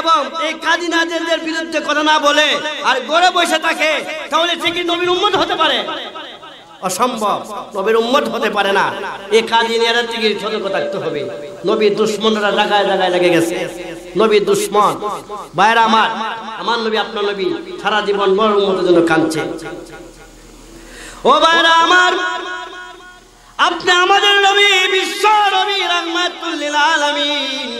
এবং এই কাজী নাজেদের বিরুদ্ধে কথা না বলে আর গড়ে বসে থাকে তাহলে সে কি নবীর উন্মত হতে পারে অসম্ভব নবীর উম্মত হতে পারে না এ কাজ ইনিয়ারা থেকে সতর্ক থাকতে হবে নবী দুশ্মনরা জায়গায় জায়গায় লেগে গেছে নবী দুশ্মন বাইরা আমার আমার নবী আপনার নবী সারা জীবন বড় উম্মতের জন্য কাঁদছে ও বাইরা আমার আপনি আমাদের নবী বিশ্ব নবী রাহমাতুল্লিল আলামিন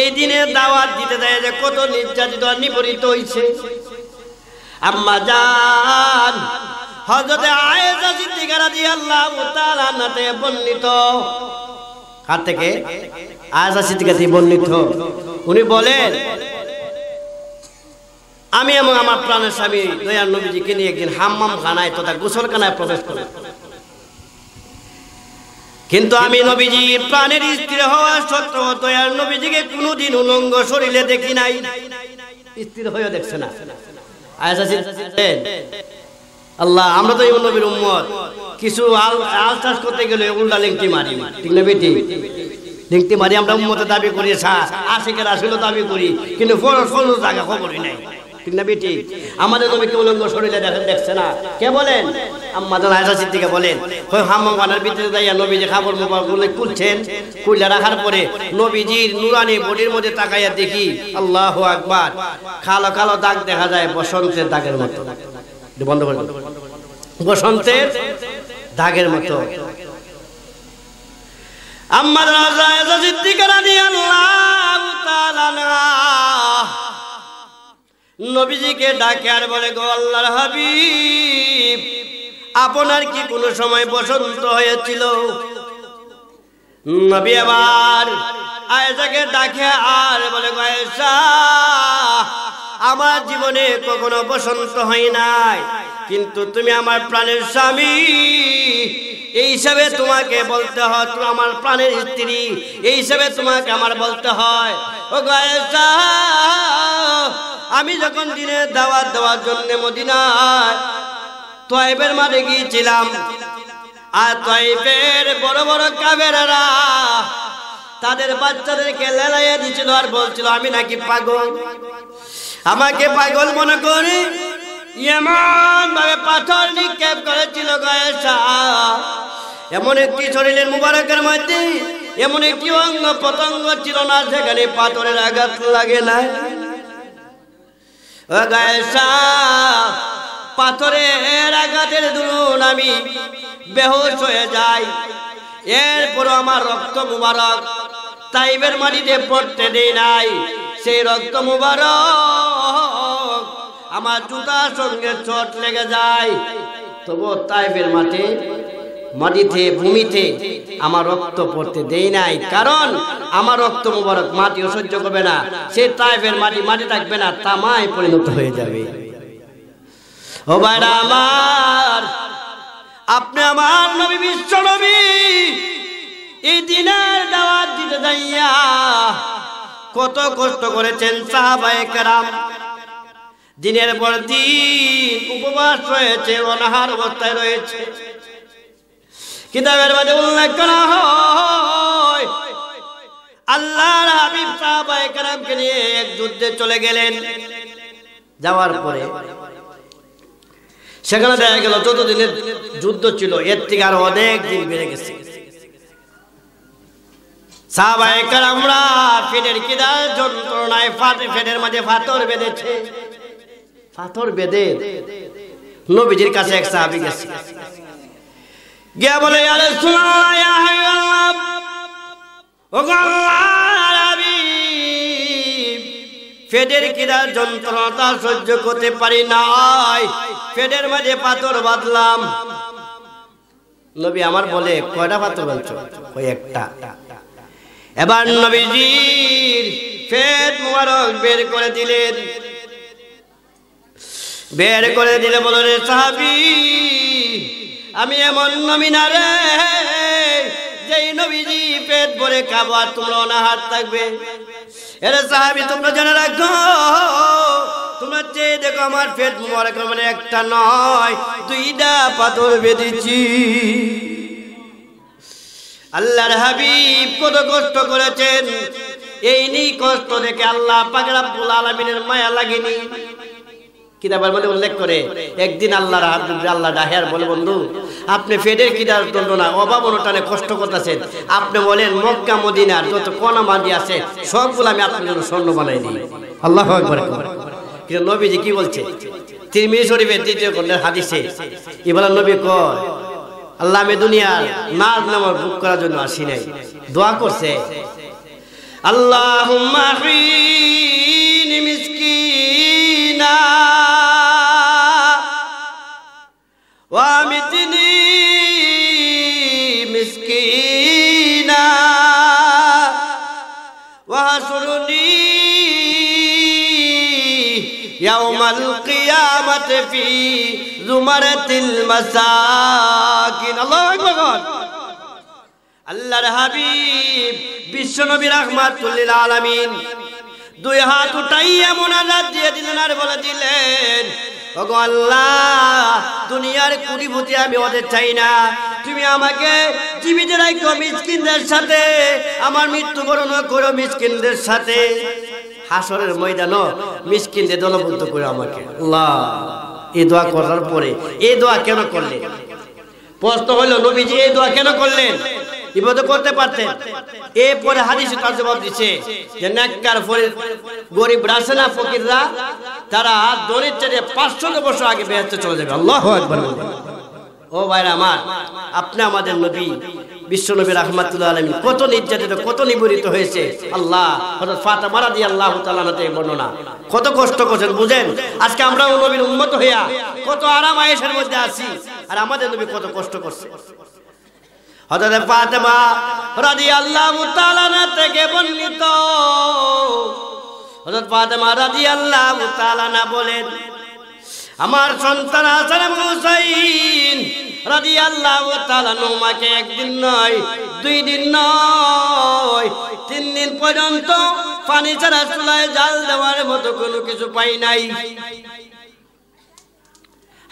এই দিনে দাওয়াত দিতে দেয় যে কত নির্যাতিত নিপরিত হইছে আম্মা জান হজরতে আয়েশা সিদ্দিকা রাদিয়াল্লাহু তাআলা আনহাতে বর্ণিত কার থেকে আয়েশা সিদ্দিকা থেকে বর্ণিত উনি বলেন আমি এবং আমার প্রাণের স্বামী দয়াল নবীজিকে নিয়ে একদিন হাম্মাম খানায় তথা গোসলখানায় প্রবেশ করলাম কিন্তু আমি নবীজি প্রাণের স্ত্রী হওয়া সত্ত্বেও দয়াল নবীজিকে কোনোদিন উলঙ্গ শরীরে দেখি নাই স্ত্রী হয়েও দেখছে না আয়সা আল্লাহ আমরা তো এই নবীর উম্মত কিছু আল আল চাষ করতে গেলে উল্টা লিঙ্কটি মারি ঠিক না বেটি লিঙ্কটি মারি আমরা উম্মতে দাবি করি আশিকের আসলে দাবি করি কিন্তু কোনো জায়গা খবরই নাই ঠিক না বেটি আমাদের নবীকে উলঙ্গ শরীরে দেখছে না কে বলেন আমাদের আয়সা সিদ্দিকা বলেন হামানের ভিতরে নবী যে খাবার মোবাইলগুলো খুলছেন খুলে রাখার পরে নবীজির নুরানি বডির মধ্যে তাকাইয়া দেখি আল্লাহ আকবার কালো কালো দাগ দেখা যায় বসন্তের দাগের মতো বন্ধ করে বসন্তের দাগের মতো রাজা সিদ্দিকা রাদিয়াল্লাহু নবীজিকে ডাকে আর বলে গো আল্লাহর হাবিব আপনার কি কোনো সময় বসন্ত হয়েছিল নবী আবার আয়সাকে ডাকে আর বলে গো আয়েশা আমার জীবনে কখনো বসন্ত হয় নাই কিন্তু তুমি আমার প্রাণের স্বামী এই হিসাবে তোমাকে বলতে হয় তুমি আমার প্রাণের স্ত্রী এই হিসাবে তোমাকে আমার বলতে হয় ও আমি যখন দিনে দাওয়াত দেওয়ার জন্য মদিনায় তয়েবের মাঠে গিয়েছিলাম আর তয়েবের বড় বড় কাবেরারা তাদের বাচ্চাদেরকে লেলাইয়া দিছিল আর বলছিল আমি নাকি পাগল আমাকে পাগল মনে করি এমন ভাবে পাথর নিক্ষেপ করেছিল গয়েশা এমন একটি শরীরের মুবারকের মধ্যে এমন একটি অঙ্গ পতঙ্গ ছিল না সেখানে পাথরের আঘাত লাগে না পাথরের আঘাতের দুলুন আমি বেহোশ হয়ে যাই এরপরও আমার রক্ত মুবারক তাইবের মাটিতে পড়তে দেই নাই সেই রক্ত মুবার আমার জুতার সঙ্গে চট লেগে যায় তবু তাইবের মাঠে মাটিতে ভূমিতে আমার রক্ত পড়তে দেই নাই কারণ আমার রক্ত মুবারক মাটি অসহ্য করবে না সে তাইবের মাটি মাটি থাকবে না তামায় পরিণত হয়ে যাবে ও বাইরা আমার আপনি আমার নবী বিশ্ব নবী এই দিনের দাওয়াত দিতে যাইয়া কত কষ্ট করেছেন সাহাবাহাম দিনের পর দিন উপবাস রয়েছে অনাহার অবস্থায় রয়েছে কিতাবের মাঝে উল্লেখ করা হয় আল্লাহর হাবিব সাহাবাহামকে নিয়ে এক যুদ্ধে চলে গেলেন যাওয়ার পরে সেখানে দেখা গেল যত দিনের যুদ্ধ ছিল এর থেকে আরো অনেক দিন বেড়ে গেছে সাহাবায়ে কারামরা ফেরের কিদার যন্ত্রণায় ফাট ফেরের মাঝে ফাতর বেঁধেছে ফাতর বেঁধে নবীজির কাছে এক সাহাবী গেছে গিয়া বলে আরে রাসূলুল্লাহ ইয়া হাবিবাল্লাহ ওগো যন্ত্রণা সহ্য করতে পারি নাই ফেডের মাঝে পাথর বাঁধলাম নবী আমার বলে কয়টা পাথর বলছো ওই একটা এবার নবীজির ফেদ মুবারক বের করে দিলেন বের করে দিলে বলো রে সাহাবি আমি এমন নমিনা রে যেই নবীজি পেট ভরে খাবো আর তোমরা অনাহার থাকবে এরে সাহাবি তোমরা জেনে রাখো তোমরা চেয়ে দেখো আমার পেট মুবারক মানে একটা নয় দুইটা পাথর বেঁধেছি আল্লাহর হাবিব কত কষ্ট করেছেন এই নি কষ্ট দেখে আল্লাহ পাকরাবুল আলমিনের মায়া লাগেনি কিতাবের বলে উল্লেখ করে একদিন আল্লাহ বন্ধু আপনি ফেডের অভাব কষ্ট করতেছেন আপনি বলেন আল্লাহ কি বলছে হাদিসে ইবাল নবী কয় আল্লাহ আমি দুনিয়ার নাজ নামাজ বুক করার জন্য আসি নাই দোয়া করছে আল্লাহ মিসকিনা وامتني مسكينا ইয়াউমাল কিয়ামত ফি জুমারাতিল মাসাকিন আল্লাহু আকবার আল্লাহর হাবিব বিশ্বনবী হাত উঠাইয়া মোনাজাত দিয়ে দিলেন আর বলে দিলেন ওগো আল্লাহ দুনিয়ার কুটিপুতি আমি ওদের চাই না তুমি আমাকে জীবিত রাখো মিসকিনদের সাথে আমার মৃত্যুবরণ করো মিসকিনদের সাথে হাসরের ময়দান মিসকিন দিয়ে দলবদ্ধ করে আমাকে আল্লাহ এই দোয়া করার পরে এই দোয়া কেন করলেন প্রশ্ন হলো নবীজি এই দোয়া কেন করলেন তারা দরিদ্রের পাঁচশো বছর আগে বেহেশতে চলে যাবে আল্লাহ আকবার ও ভাইরা আমার আপনি আমাদের নবী বিশ্বনবী রহমাতুল্লাহ আলমী কত নির্যাতিত কত নিবরিত হয়েছে আল্লাহ হজরত ফাতা মারা দিয়ে আল্লাহ তালানাতে বর্ণনা কত কষ্ট করছেন বুঝেন আজকে আমরা ও নবীর উন্মত হইয়া কত আরাম আয়েসের মধ্যে আছি আর আমাদের নবী কত কষ্ট করছে হজরত ফাতেমা রাদি আল্লাহ তালানা থেকে বর্ণিত হজরত ফাতেমা রাদি আল্লাহ তালানা বলেন আমার সন্তান হাসান এবং হুসাইন রাজি আল্লাহ তালানুমাকে একদিন নয় দুই দিন নয় তিন দিন পর্যন্ত পানি ছাড়া চুলায় জাল দেওয়ার মতো কোনো কিছু পাই নাই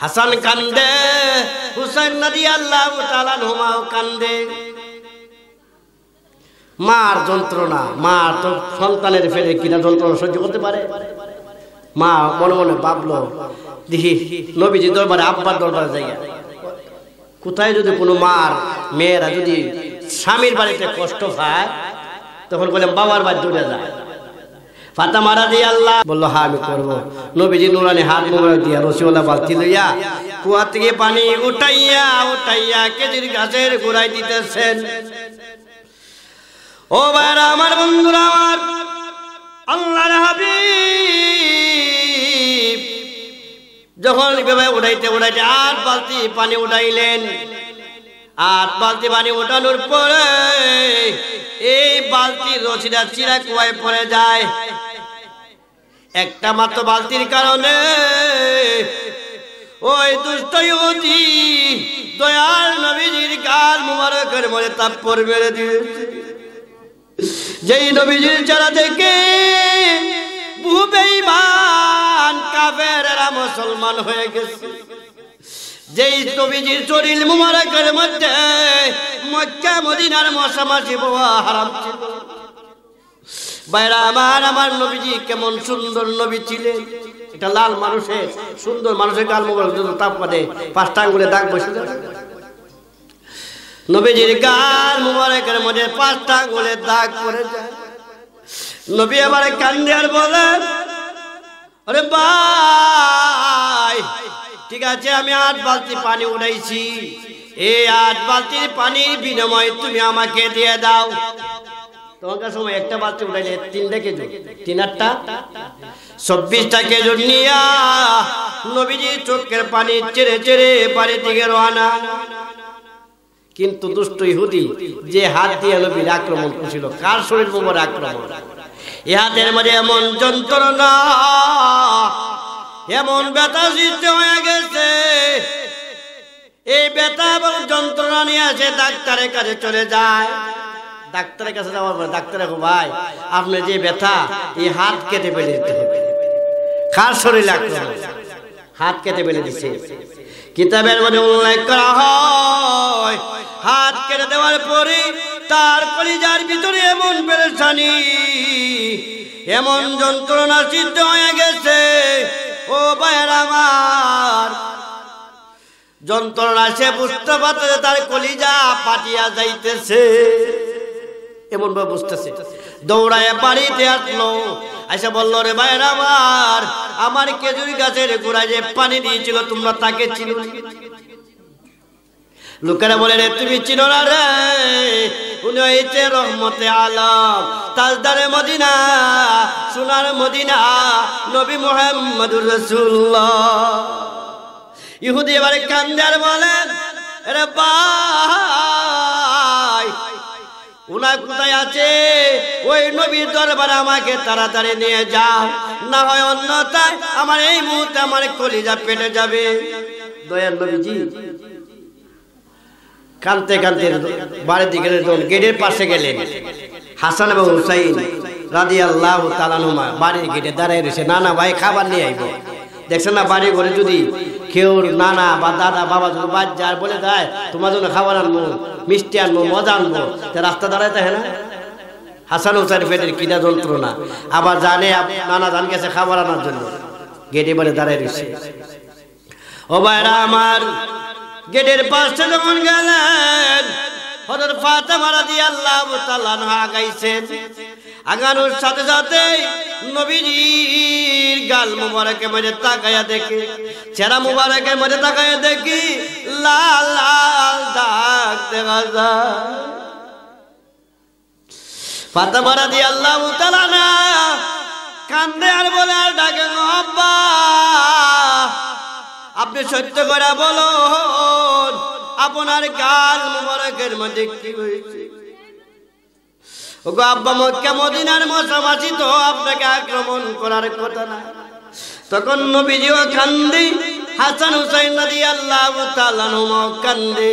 হাসান কান্দে হুসাইন নদী আল্লাহ তালানুমাও কান্দে মার যন্ত্রণা মা তো সন্তানের ফেলে কিনা যন্ত্রণা সহ্য করতে পারে মা মনে মনে ভাবলো দেখি নবীজি দরবারে আব্বার দরবারে যাইয়া কোথায় যদি কোনো মার মেয়েরা যদি স্বামীর বাড়িতে কষ্ট পায় তখন বলে বাবার বাড়ি দূরে যায় ফাতা মারা দিয়ে আল্লাহ বললো হ্যাঁ আমি করবো নবীজি নুরানি হাত মোবাইল দিয়া রসিওয়ালা বালতি লইয়া কুয়া থেকে পানি উঠাইয়া উঠাইয়া কেজির গাছের ঘুরাই দিতেছেন ও বাইরা আমার বন্ধুরা আমার হাবিব যখন এভাবে উঠাইতে উঠাইতে আট বালতি পানি উঠাইলেন আট বালতি পানি উঠানোর পরে এই বালতি রচিরা চিরা কুয়ায় পরে যায় একটা মাত্র বালতির কারণে ওই দুষ্ট ইহুদি দয়াল নবীজির গাল মুবারকের মনে তাপ্পর মেরে দিয়েছে যেই নবীজির চারা থেকে বহু বেঈমান কাফেররা মুসলমান হয়ে গেছে যেই নবীজির শরীর মুবারকের মধ্যে মক্কা মদিনার মশামাছি বোয়া হারাম ছিল বাইরা আমার আমার নবীজি কেমন সুন্দর নবী ছিলেন এটা লাল মানুষের সুন্দর মানুষের গাল মুবারক তাপ পাতে পাঁচটা আঙ্গুলে দাগ বসে নবীজির গাল মুবারকের মধ্যে পাঁচটা আঙ্গুলে দাগ পড়ে যায় নবী এবারে কান্দে আর বলেন আরে ভাই ঠিক আছে আমি আট বালতি পানি উঠাইছি এই আট বালতির পানির বিনিময়ে তুমি আমাকে দিয়ে দাও একটা বালতি নিয়া পানি চেড়ে চেড়ে কিন্তু দুষ্ট ইহুদি যে হাত দিয়ে নবীর আক্রমণ করছিল কার শরীর আক্রমণ ইহাদের মধ্যে এমন যন্ত্রণা এমন ব্যথা সৃষ্টি হয়ে গেছে এই ব্যথা এবং যন্ত্রণা নিয়ে আসে ডাক্তারের কাছে চলে যায় ডাক্তারের কাছে যাওয়ার পরে ডাক্তারে ভাই আপনি যে ব্যথা এই হাত কেটে ফেলে দিতে হবে খার শরীর লাগতে হাত কেটে ফেলে দিছে কিতাবের মধ্যে উল্লেখ করা হয় হাত কেটে দেওয়ার পরে তার কলিজার ভিতরে এমন পেরেছানি এমন যন্ত্রণা সিদ্ধ হয়ে গেছে ও ভাইয়ের আমার যন্ত্রণা সে বুঝতে পারতেছে তার কলিজা পাটিয়া যাইতেছে এমন ভাবে বুঝতেছে দৌড়ায় বাড়িতে আসলো এসে বললো রে বাইর আমার আমার খেজুরি গাছের গোড়ায় যে পানি দিয়েছিল তোমরা তাকে চিনো লোকেরা বলে রে তুমি চিনো না রে উনি হয়েছে রহমতে আলম তাজদারে মদিনা সোনার মদিনা নবী মোহাম্মদুর রসুল্লাহ ইহুদি এবারে কান্দার বলেন রে ভাই উনার কোথায় আছে ওই নবীর দরবারে আমাকে তাড়াতাড়ি নিয়ে যাও না হয় অন্যতায় আমার এই মুহূর্তে আমার কলিজা পেটে যাবে দয়াল নবীজি কানতে কানতে বাড়ির দিকে গেটের পাশে গেলেন হাসান এবং হুসাইন রাজি আল্লাহ তালানুমা বাড়ির গেটে দাঁড়ায় রয়েছে নানা ভাই খাবার নিয়ে আইব দেখছেন না বাড়ি ঘরে যদি কেউ নানা বা দাদা বাবা যদি বাদ যার বলে দেয় তোমার জন্য খাবার আনবো মিষ্টি আনবো মজা আনবো তা রাস্তা দাঁড়াই থাকে না হাসান হুসাইন পেটের কিনা যন্ত্রণা আবার জানে নানা জান গেছে খাবার আনার জন্য গেটে বলে দাঁড়ায় রয়েছে ও ভাইরা আমার গেটের পাশে যখন গেলেন হজর ফাতেমা রাদিয়াল্লাহু তাআলা আনহা আগাইছেন আগানোর সাথে সাথে নবীজির গাল মুবারকের মধ্যে তাকায়া দেখি চেরা মুবারকের মধ্যে তাকায়া দেখি লাল লাল দাগ দেখা যায় ফাতেমা রাদিয়াল্লাহু তাআলা কান্দে আর বলে আর ডাকে আব্বা আপনি সত্য করে বলো আপনার গাল মুবারকের মধ্যে কি হয়েছে ওগো আব্বা মক্কা মদিনার মশামাছি তো আপনাকে আক্রমণ করার কথা না তখন নবীজিও কান্দি হাসান হুসাইন রাদিয়াল্লাহু তাআলা কান্দি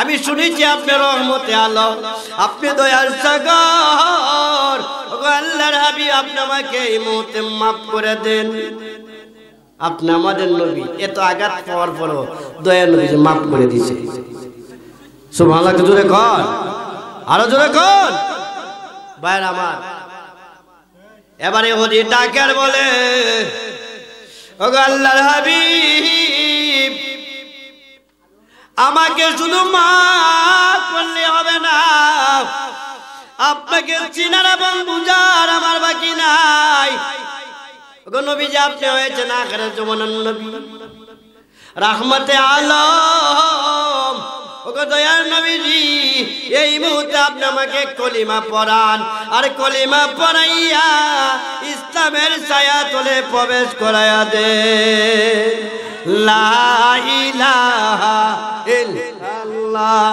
আমি শুনেছি আপনি রহমতে আলো আপনি দয়াল সাগর আল্লাহর আবি আপনি আমাকে এই মুহূর্তে মাফ করে দেন আপনি আমাদের নবী এত আঘাত পাওয়ার পরও দয়া নবী মাফ করে দিছে সুবহানাল্লাহ জোরে কর আরো জোরে কর বাইর আমার এবারে হজি ডাকার বলে ও আল্লাহর হাবিব আমাকে শুধু মা করলে হবে না আপনাকে চিনার এবং বুঝার আমার বাকি নাই নবী যে আপনি হয়েছেন আখের জীবন নবী রাহমতে আলম ওগো এই মুহূর্তে আপনি আমাকে কলিমা পড়ান আর কলিমা পড়াইয়া ইসলামের ছায়া তলে প্রবেশ করাইয়া দে লাইলাহা ইল্লাল্লাহ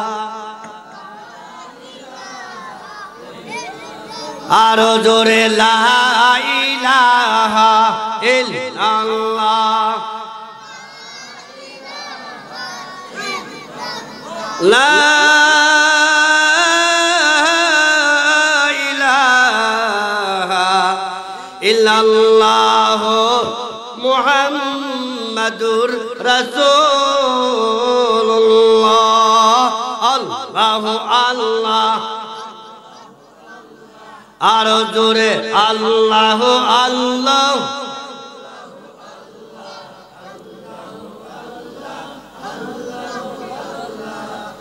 আরো জোরে লাইলাহা ইল্লাল্লাহ لا إله إلا الله محمد رسول الله الله الله আরো জোরে আল্লাহ আল্লাহ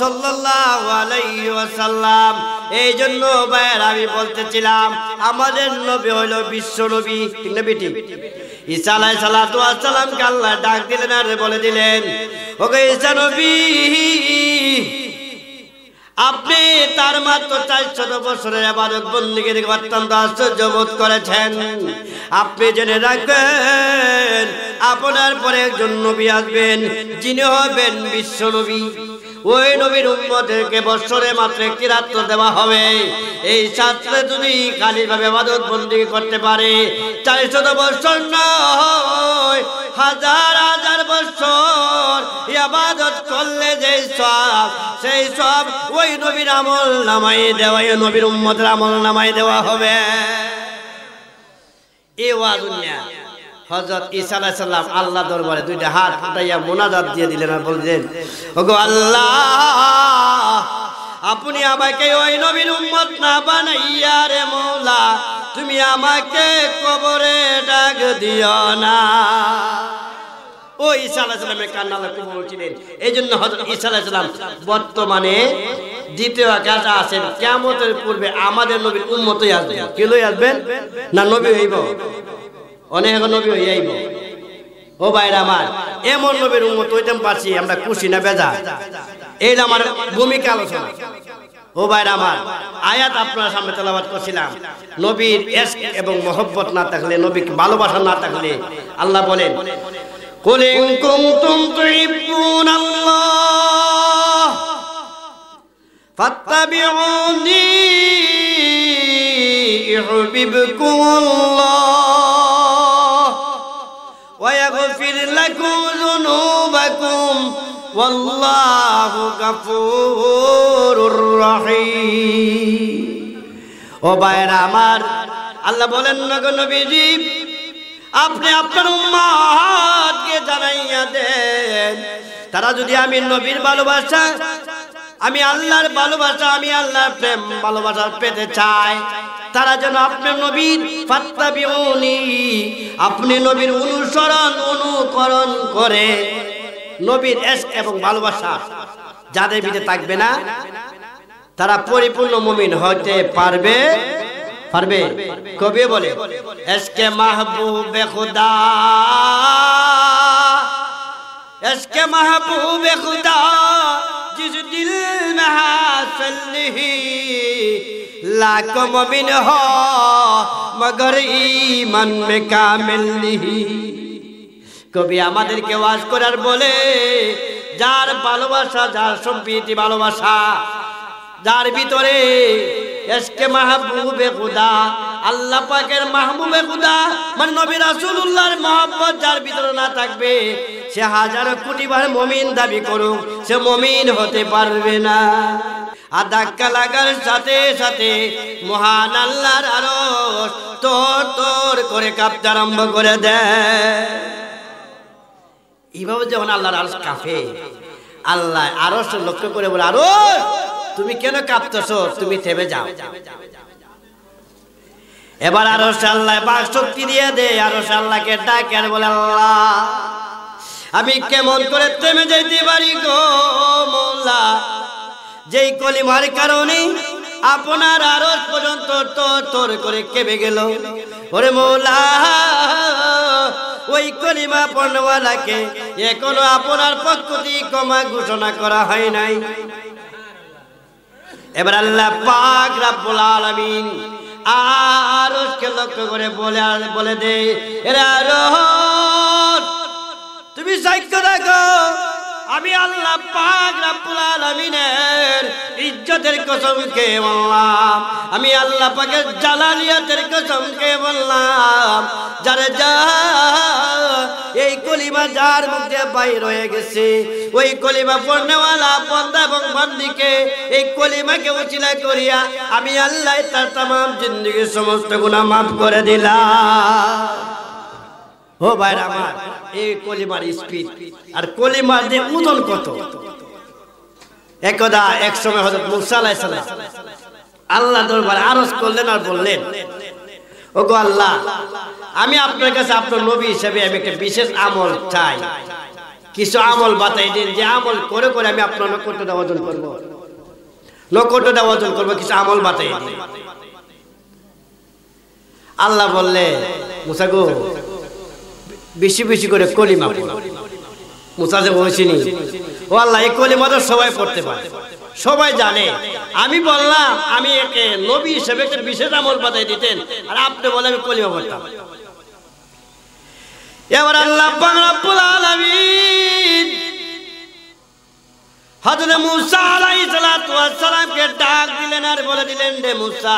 সাল্লাল্লাহু ওয়াসাল্লাম এই জন্য ভাইয়ের আমি বলতেছিলাম আমাদের নবী হলো বিশ্ব নবী ডাক বলে দিলেন ওকে নবী আপনি তার মাত্র চারশত বছরের আবাদত বন্দীকে অত্যন্ত আশ্চর্য বোধ করেছেন আপনি জেনে রাখবেন আপনার পরে একজন নবী আসবেন যিনি হবেন বিশ্ব নবী ওই নবীর উম্মদেরকে বছরে মাত্র একটি রাত্র দেওয়া হবে এই ছাত্রে যদি খালিভাবে আবাদত বন্দি করতে পারে শত বছর নয় হাজার হাজার বছর ইবাদত করলে যে সব সেই সব ওই নবীর আমল নামাই দেওয়া নবীর উম্মতের আমল নামাই দেওয়া হবে এ ওয়াজ হজরত ইসা আলাইসাল্লাম আল্লাহ দরবারে দুইটা হাত উঠাইয়া মোনাজাত দিয়ে দিলেন আর বললেন ওগো আল্লাহ আপনি আমাকে ওই নবীর উম্মত না বানাইয়া রে মৌলা তুমি আমাকে কবরে ডাক দিও না ও ঈসা আলাহিসামের কান্না কবুল ছিলেন এই জন্য হজরত ঈসা আলাহিসাম বর্তমানে দ্বিতীয় আকাশে আছেন কেমতের পূর্বে আমাদের নবীর উন্মতই আসবেন কেলই আসবেন না নবী হইব অনেক নবী হয়ে আইব ও ভাইরা আমার এমন নবীর উন্মত হইতাম পারছি আমরা খুশি না বেজা এই আমার ভূমিকা আলোচনা ও ভাই আমার আয়াত আপনার সামনে তলাবাদ করছিলাম নবীর এস এবং মহব্বত না থাকলে নবীকে ভালোবাসা না থাকলে আল্লাহ বলেন কুলিং কুমতুম আল্লাহ আল্লাহ আমার আল্লাহ বলেন না কোন নবীজি আপনি আপনার উম্মাদ কে জানাইয়া দেন তারা যদি আমি নবীর ভালোবাসা আমি আল্লাহর ভালোবাসা আমি আল্লাহর প্রেম ভালোবাসা পেতে চাই তারা যেন আপনার নবীর ফাত্তাবিউনি আপনি নবীর অনুসরণ অনুকরণ করে নবীর এস এবং ভালোবাসা যাদের ভিতরে থাকবে না তারা পরিপূর্ণ মুমিন হতে পারবে পারবে কবি বলে এসকে মাহবুবে খুদা এসকে মাহবুবে খুদা تجدي المحاسن لاکھ مبن ہو مگر ایمان میں کامل نہیں কবি আমাদেরকে ওয়াজ করার বলে যার ভালোবাসা যার সম্প্রীতি ভালোবাসা যার ভিতরে এসকে মাহবুবে খুদা আল্লাহ পাকের মাহবুবে খুদা মানে নবী রাসূলুল্লাহর মহব্বত যার ভিতরে না থাকবে সে হাজার কোটি বার মমিন দাবি করুক সে মমিন হতে পারবে না আর ধাক্কা লাগার সাথে সাথে মহান আল্লাহর আরস তোর তোর করে কাঁপতে আরম্ভ করে দেয় যখন আল্লাহর আরস কাঁপে আল্লাহ আরস লক্ষ্য করে বলে আরো তুমি কেন কাঁপতেছ তুমি থেমে যাও এবার আরো সাল্লাহ বাক শক্তি দিয়ে দে আরো আল্লাহকে ডাকে আর বলে আল্লাহ আমি কেমন করে থেমে যেতে পারি গো মোল্লা যেই কলিমার কারণে আপনার আরো পর্যন্ত তোর করে কেঁপে গেল ওরে মোলা ওই কলিমা পণ্যওয়ালাকে এখনো আপনার পক্ষ থেকে ক্ষমা ঘোষণা করা হয় নাই এবার আল্লাহ পাক রাব্বুল আলামিন আরশকে লক্ষ্য করে বলে বলে দেয় এরা রহ তুমি সাক্ষ্য রাখো আমি আল্লাহ পাক রাব্বুল আলামিনের ইজ্জতের কসম কে বললাম আমি আল্লাহ পাকের জালালিয়াতের কসম কে বললাম যারে যা এই কলিমা যার মধ্যে বাই রয়ে গেছে ওই কলিমা পড়নেওয়ালা পন্দা এবং বান্দিকে এই কলিমাকে উচিলা করিয়া আমি আল্লাহ তার তাম জিন্দিগির সমস্ত গুণা মাফ করে দিলাম ও ভাই আমার এই কলিমার স্পিড আর কলিমার যে ওজন কত একদা এক সময় হজরত মুসা সালাম আল্লাহ দরবারে আরজ করলেন আর বললেন ওগো আল্লাহ আমি আপনার কাছে আপনার নবী হিসেবে আমি একটা বিশেষ আমল চাই কিছু আমল বাতাই দিন যে আমল করে করে আমি আপনার নক্ষত্রটা অর্জন করব নক্ষত্রটা অর্জন করব কিছু আমল বাতাই দিন আল্লাহ বললে গো বেশি বেশি করে কলিমা মুসাদে বসিনি ও আল্লাহ এই তো সবাই পড়তে পারে সবাই জানে আমি বললাম আমি একে নবী হিসেবে একটা বিশেষ আমল বাতাই দিতেন আর আপনি বলে আমি কলিমা পড়তাম এবার আল্লাহ রাব্বুল আলামিন হযরত মুসা আলাইহিস সালাতু ওয়াস ডাক দিলেন আর বলে দিলেন রে মুসা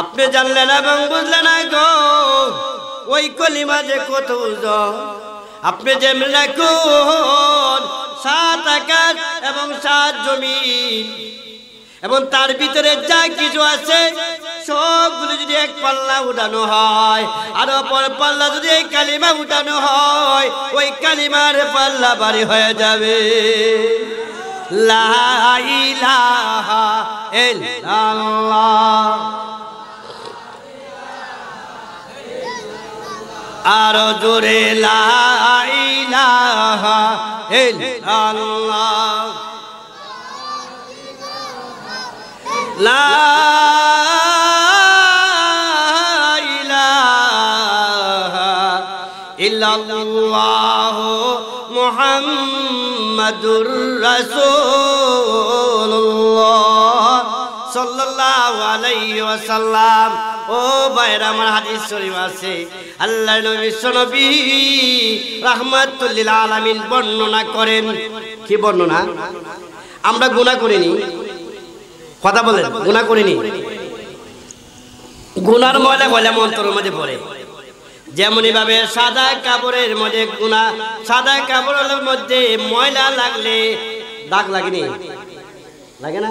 আপনি জানলেন এবং বুঝলেন গো ওই কলিমা যে কত আপনি যে কোন সাত আকাশ এবং সাত জমি এবং তার ভিতরে যা কিছু আছে সবগুলো যদি এক পাল্লা উঠানো হয় আর অপর পাল্লা যদি এই কালিমা উঠানো হয় ওই কালিমার পাল্লা বাড়ি হয়ে যাবে লাইলা এল্লাহ আরো জোরে লাইলাহা ইল্লাল্লাহ লাইলাহা ইল্লাল্লাহ মুহাম্মাদুর রাসূলুল্লাহ সাল্লাল্লাহু আলাইহি ওয়াসাল্লাম ও বাইরা আমার হাদিস শরীফ আছে আল্লাহ নবী সনবী আলমিন আলামিন বর্ণনা করেন কি বর্ণনা আমরা গুণা করিনি কথা বলেন গুণা করিনি গুনার ময়লা গলা মন্ত্রের মধ্যে পড়ে যেমনই ভাবে সাদা কাপড়ের মধ্যে গুণা সাদা কাপড়ের মধ্যে ময়লা লাগলে দাগ লাগেনি লাগে না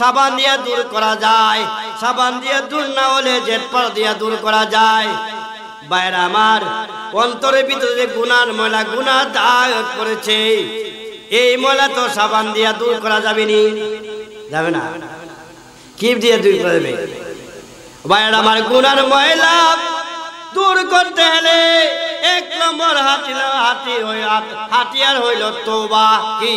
সাবান দিয়ে দূর করা যায় সাবান দিয়ে দূর না হলে জেটপাল দিয়ে দূর করা যায় বাইরে আমার অন্তরের ভিতরে গুনার ময়লা গুনা দাগ করেছে এই ময়লা তো সাবান দিয়ে দূর করা যাবে নি যাবে না কি দিয়ে দূর করা যাবে বাইরে আমার গুনার ময়লা দূর করতে হলে এক নম্বর হাতি হাঁটি হাতিয়ার হইল তোবা কি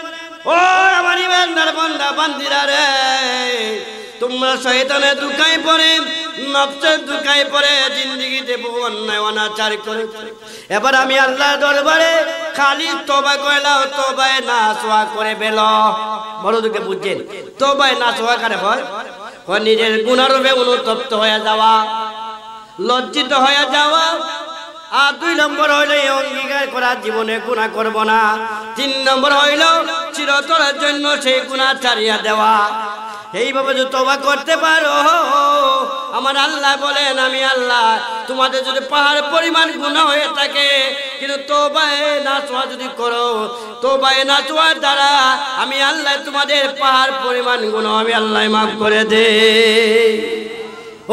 ও আমার ইমানদার বান্দা তোমরা শয়তানের দুঃখাই পড়ে নফসের দুকায় পড়ে জিন্দগিতে বহু অন্যায় অনাচার করে এবার আমি আল্লাহ দরবারে খালি তবা কইলাও তবায় না সোয়া করে বেল বড় দুকে বুঝছেন তবায় না সোয়া করে হয় নিজের গুণারূপে অনুতপ্ত হয়ে যাওয়া লজ্জিত হয়ে যাওয়া আর দুই নম্বর হইলো এই অঙ্গীকার করা জীবনে গুণা করব না তিন নম্বর হইল চিরতরের জন্য সেই গুণা ছাড়িয়া দেওয়া এইভাবে যদি তোবা করতে পারো আমার আল্লাহ বলেন আমি আল্লাহ তোমাদের যদি পাহাড় পরিমাণ গুণা হয়ে থাকে কিন্তু তোবায় নাচোয়া যদি করো তোবায় নাচোয়ার দ্বারা আমি আল্লাহ তোমাদের পাহাড় পরিমাণ গুণ আমি আল্লাহ মাফ করে দে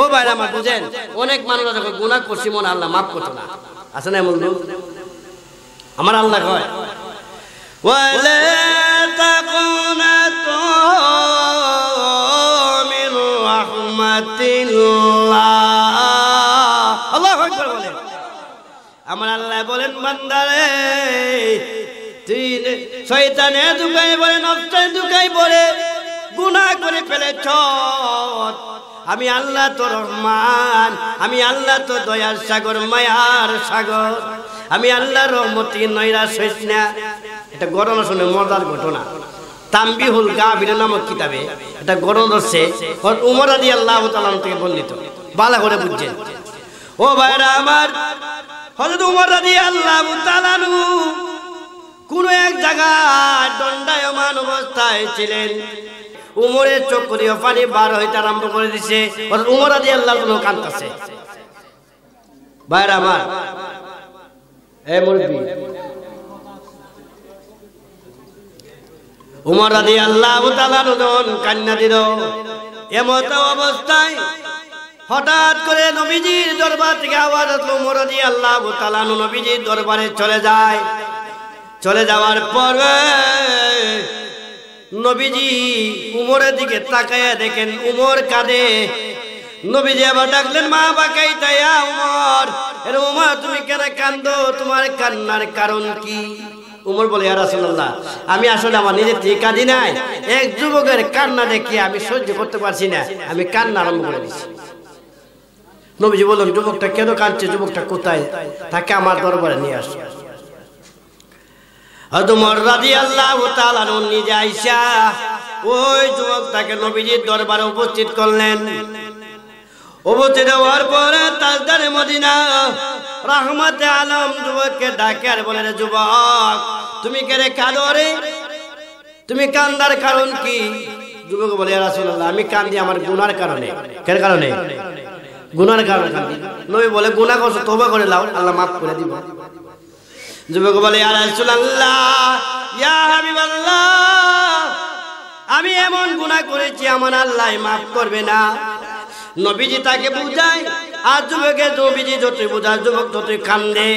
ও ভাইরা আমার বুঝেন অনেক মানুষ আছে গুণা করছি মনে আল্লাহ মাফ করতো না আছে না এমন আমার আল্লাহ কয় আমার আল্লাহ বলেন বান্দারে তুই দুকাই বলে নষ্টায় দুকাই বলে গুনাহ করে ফেলেছ আমি আল্লাহ তো রহমান আমি আল্লাহ তো দয়ার সাগর মায়ার সাগর আমি আল্লাহ রহমতি নৈরা হইস এটা গরম শুনে মজার ঘটনা তাম্বিহুল গাভীর নামক কিতাবে এটা গরম হচ্ছে উমর আদি আল্লাহ তালাম থেকে বর্ণিত বালা করে বুঝছেন ও ভাইরা আমার হজরত উমর আদি আল্লাহ তালানু কোন এক জায়গায় দণ্ডায়মান অবস্থায় ছিলেন উমরের চোখ করিয়া পানি বার হইতে আরম্ভ করে দিছে উমর আদি আল্লাহ কোনো কান্তাছে ভাইরা আমার এ মুরব্বী উমর আদি আল্লাহ কান্না দিল এমত অবস্থায় হঠাৎ করে নবীজির দরবার থেকে আওয়াজ আসলো উমর আদি আল্লাহ নবীজির দরবারে চলে যায় চলে যাওয়ার পরে নবীজি উমরের দিকে তাকায়া দেখেন উমর কাঁদে নবীজি আবার ডাকলেন মা বাকাই তাইয়া উমর এরে উমর তুমি কেন কান্দো তোমার কান্নার কারণ কি উমর বলে রাসুল্লাহ আমি আসলে আমার নিজের ঠিকা কাঁদি নাই এক যুবকের কান্না দেখে আমি সহ্য করতে পারছি না আমি কান্না আরম্ভ করে দিছি নবীজি বললেন যুবকটা কেন কাঁদছে যুবকটা কোথায় তাকে আমার দরবারে নিয়ে আসছে উপস্থিত করলেন উপস্থিত হওয়ার পরে তাজদারে মদিনা রহমতে আলম যুবককে ডাকে আর বলে যুবক তুমি কে রে কাদরে তুমি কান্দার কারণ কি যুবক বলে আমি কান্দি আমার গুনার কারণে কেন কারণে গুনার কারণে কান্দি নবী বলে গুনা করছো তোবা করে লাও আল্লাহ মাফ করে দিব যুবক বলে আমি এমন গুণা করেছি আমার আল্লাহ মাফ করবে না নবীজি তাকে বুঝায় আর যুবকে নবীজি যতই বুঝায় যুবক ততই কান্দে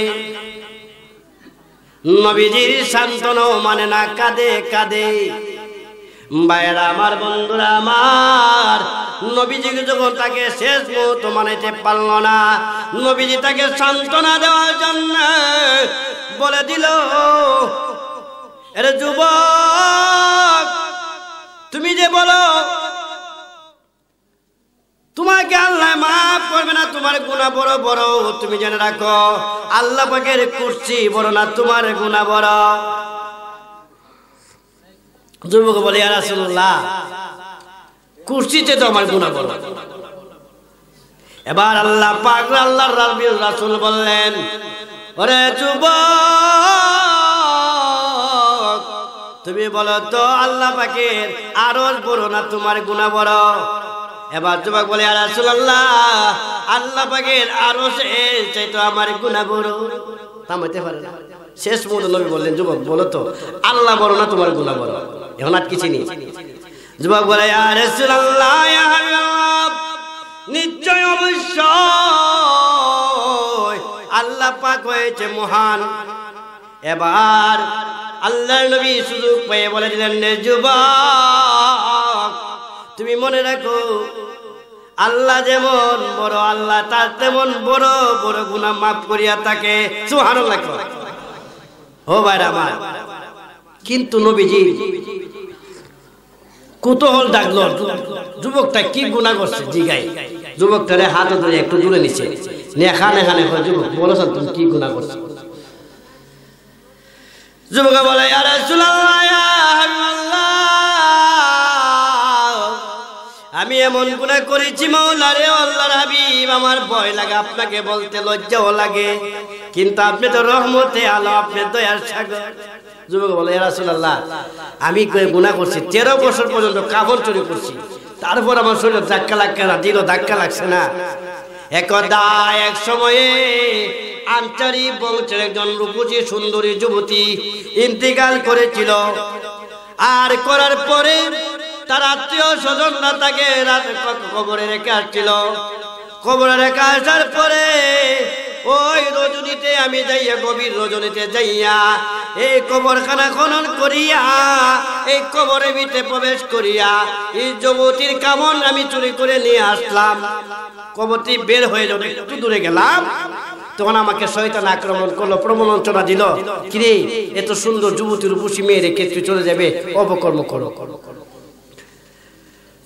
নবীজির শান্তনও মানে না কাঁদে কাঁদে বাইরা আমার বন্ধুরা আমার নবীজি যখন তাকে শেষ মুহূর্ত মানাইতে পারল না নবীজি তাকে সান্ত্বনা দেওয়ার জন্য বলে দিল এরে যুবক তুমি যে বলো তোমাকে আল্লাহ মাফ করবে না তোমার গুণা বড় বড় তুমি জেনে রাখো আল্লাহ পাকের কুর্সি বড় না তোমার গুণা বড় যুবক বলে আসল্লাহ কুর্সিতে তো আমার গুণা বড় এবার আল্লাহ পাক আল্লাহ রাসুল বললেন ওরে যুব তুমি বলো তো আল্লাহ পাকে আরো বড় না তোমার গুণা বড় এবার যুবক বলে আর রাসূলুল্লাহ আল্লাহ পাকে আরো সেই তো আমার গুণা বড় থামাইতে পারে না শেষ মুহূর্তে নবী বললেন যুবক বলো তো আল্লাহ বড় না তোমার গুণা বড় এখন আর কিছু নেই যুবক বলে আর রাসূলুল্লাহ নিশ্চয় অবশ্য আল্লাহ পাক হয়েছে মহান এবার আল্লাহর নবী সুযোগ পেয়ে বলেছিলেন যুবক তুমি মনে রাখো আল্লাহ যেমন বড় আল্লাহ তার তেমন বড় বড় গুণা মাফ করিয়া তাকে সুহান ও ভাই আমার কিন্তু নবীজি কুতহল ডাকল যুবকটা কি গুণা করছে জিগাই যুবকটারে হাত ধরে একটু দূরে নিচে বলো যুবকে বলে আমি এমন গুণা করেছি মৌলারে আল্লাহর হাবিব আমার ভয় লাগে আপনাকে বলতে লজ্জাও লাগে কিন্তু আপনি তো রহমতে আলো আপনি দয়ার সাগর যুবক বলে রাসুল্লাহ আমি গুণা করছি তেরো বছর পর্যন্ত কাপড় চুরি করছি তারপর আমার শরীরে ধাক্কা লাগছে না দিল ধাক্কা লাগছে না একদা এক সময়ে আঞ্চারি বংশের একজন রূপুজি সুন্দরী যুবতী ইন্তিকাল করেছিল আর করার পরে তার আত্মীয় স্বজনরা তাকে কবরে রেখে আসছিল কবরে রেখে আসার পরে ওই রজনীতে আমি যাইয়া গভীর রজনীতে যাইয়া এই কবরখানা খনন করিয়া এই কবরের ভিতরে প্রবেশ করিয়া এই যুবতীর কামন আমি চুরি করে নিয়ে আসলাম কবরটি বের হয়ে যাবে একটু দূরে গেলাম তখন আমাকে শয়তান আক্রমণ করলো প্রবলঞ্চনা দিল কিরে এত সুন্দর যুবতীর উপসী মেয়ে রেখে তুই চলে যাবে করো করো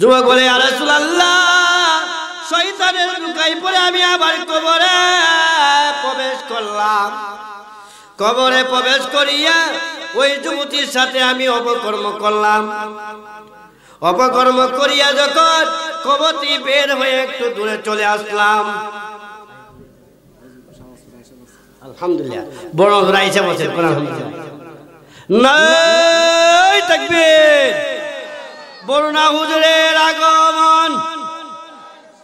যুবক বলে আল্লাহ শৈতানের লুকাই পরে আমি আবার কবরে প্রবেশ করলাম কবরে প্রবেশ করিয়া ওই যুবতীর সাথে আমি অপকর্ম করলাম অপকর্ম করিয়া যখন কবতি বের হয়ে একটু দূরে চলে আসলাম আলহামদুলিল্লাহ বড় রাইসে বসে নাই থাকবে বরুণা হুজুরের আগমন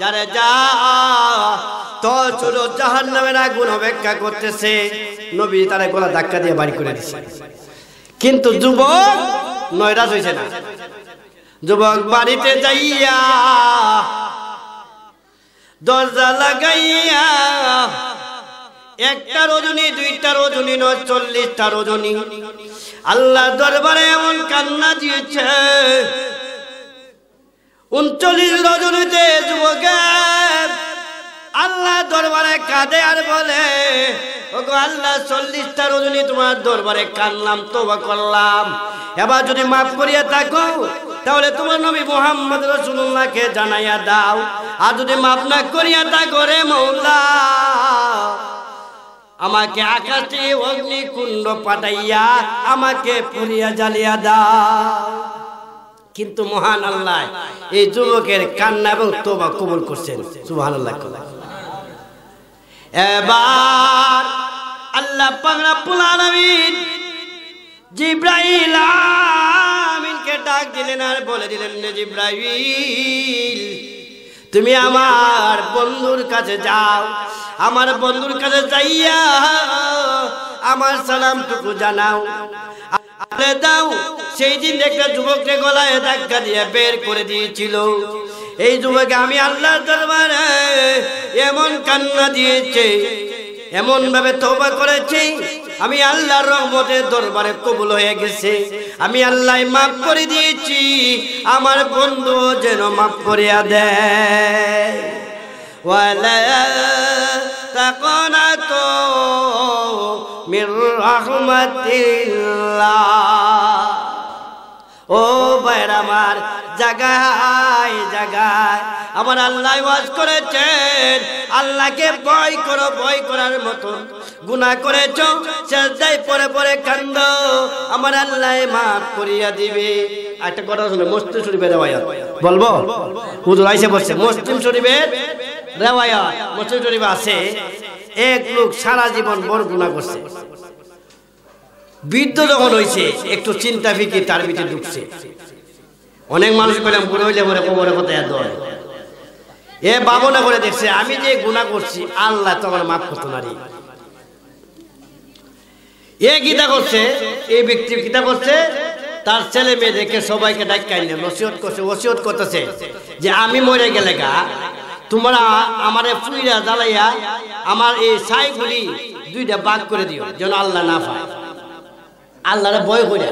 যারে যা তো ছোট জাহান নামের আগুন অপেক্ষা করতেছে নবী তারা গলা ধাক্কা দিয়ে বাড়ি করে দিচ্ছে কিন্তু যুবক নয়রাজ হয়েছে না যুবক বাড়িতে যাইয়া দরজা লাগাইয়া একটা রজনী দুইটা রজনী নয় চল্লিশটা রজনী আল্লাহ দরবারে এমন কান্না দিয়েছে উনচল্লিশ রজনীতে যুবকের আল্লাহ দরবারে কাঁদে আর বলে ওগো আল্লাহ চল্লিশটা রজনী তোমার দরবারে কানলাম তোবা করলাম এবার যদি মাফ করিয়া থাকো তাহলে তোমার নবী মোহাম্মদ রসুল্লাহকে জানাইয়া দাও আর যদি মাফ না করিয়া থাকো রে মৌলা আমাকে আকাশে অগ্নিকুণ্ড পাঠাইয়া আমাকে পুরিয়া জ্বালিয়া দাও কিন্তু মহান আল্লাহ এই যুবকের কান্না এবং তোবা কবুল করছেন সুহান আল্লাহ এবার আল্লাহ পাগলাপুল জিব্রাইল আমিনকে ডাক দিলেন আর বলে দিলেন জিব্রাইল তুমি আমার বন্ধুর কাছে যাও আমার বন্ধুর কাছে যাইয়া আমার সালামটুকু জানাও আলে দাও সেই দিন একটা যুবককে গলায় ধাক্কা দিয়ে বের করে দিয়েছিল এই যুবকে আমি আল্লাহর দরবারে এমন কান্না দিয়েছে এমন ভাবে তোবা করেছি আমি আল্লাহর রহমতের দরবারে কবুল হয়ে গেছে আমি আল্লাহ মাফ করে দিয়েছি আমার বন্ধু যেন মাফ করিয়া দেয় ওয়ালা তাকনা তো মির রহমতিল্লাহ ও বাইর আমার জাগায় জাগায় আমার আল্লাহ ওয়াজ করেছেন আল্লাহকে ভয় করো ভয় করার মতো গুনাহ করেছ সেজদায় পরে পরে কান্দ আমার আল্লাহ মাফ করিয়া দিবে একটা কথা শুনে মুসলিম শরীফের রেওয়ায়াত বলবো হুজুর আইসে বসছে মুসলিম শরীফের রেওয়ায়াত মুসলিম শরীফ আছে এক লোক সারা জীবন বড় গুণা করছে বৃদ্ধ যখন হয়েছে একটু চিন্তা ফিকির তার ভিতরে ঢুকছে অনেক মানুষ বললাম বুড়ো হইলে পরে কোমরে কোথায় দয় এ বাবনা করে দেখছে আমি যে গুণা করছি আল্লাহ তোমার মাফ করতে না এ গীতা করছে এই ব্যক্তি গীতা করছে তার ছেলে মেয়ে দেখে সবাইকে ডাক্তার ওসিয়ত করছে ওসিয়ত করতেছে যে আমি মরে গেলে গা তোমরা আমারে ফুইরা জ্বালাইয়া আমার এই ছাইগুলি দুইটা বাদ করে দিও যেন আল্লাহ না পায় আল্লাহরে ভয় করে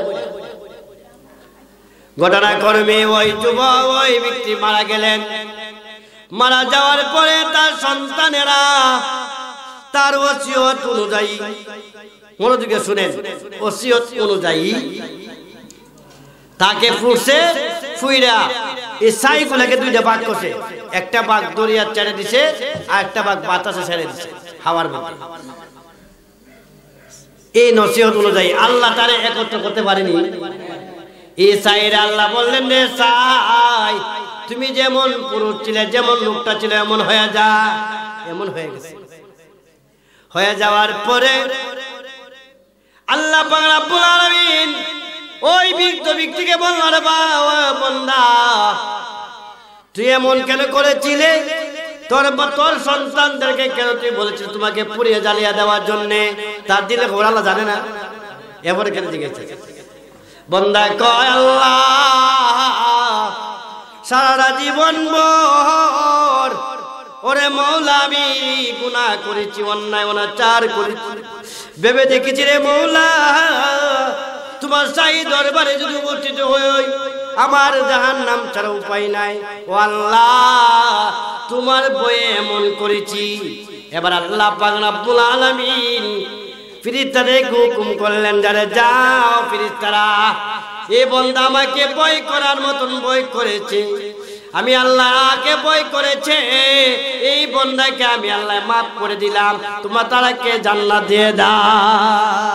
ঘটনা কর্মে ওই যুব ওই ব্যক্তি মারা গেলেন মারা যাওয়ার পরে তার সন্তানেরা তার ওসিয়ত অনুযায়ী মনোযোগে শুনেন ওসিয়ত অনুযায়ী তাকে ফুটছে ফুইরা এই সাইফুলাকে দুইটা ভাগ করছে একটা বাঘ দরিয়ার ছেড়ে দিছে আর একটা বাঘ বাতাসে ছেড়ে দিছে হাওয়ার মধ্যে এই নসিহত অনুযায়ী আল্লাহ তারে একত্র করতে পারেনি এই সাইর আল্লাহ বললেন রে সাই তুমি যেমন পুরুষ ছিলে যেমন লোকটা ছিল এমন হয়ে যা এমন হয়ে গেছে হয়ে যাওয়ার পরে আল্লাহ রাব্বুল আলামিন ওই বিক্ত ব্যক্তিকে বলল রে বাবা বন্দা তুই এমন কেন করেছিলে তোর তোর সন্তানদেরকে কেন তুই বলেছিস তোমাকে পুড়িয়ে জ্বালিয়ে দেওয়ার জন্য তার দিলে খবর জানে না এবারে কেন জিজ্ঞেস বন্দা কয় আল্লাহ সারা জীবন বর ওরে মৌলা আমি গুণা করেছি অন্যায় অনাচার করেছি ভেবে দেখেছি রে মৌলা তোমার সাই দরবারে যদি উপস্থিত হয়ে আমার জাহান নাম ছাড়া উপায় নাই ও আল্লাহ তোমার বয়ে এমন করেছি এবার আল্লাহ আব্দুল আলমিন ফিরিস্তারে হুকুম করলেন যারা যাও ফিরিস্তারা এ বন্ধ আমাকে বই করার মতন বই করেছে আমি আল্লাহকে বই করেছে এই বন্ধাকে আমি আল্লাহ মাফ করে দিলাম তোমার তারাকে জান্নাত দিয়ে দাও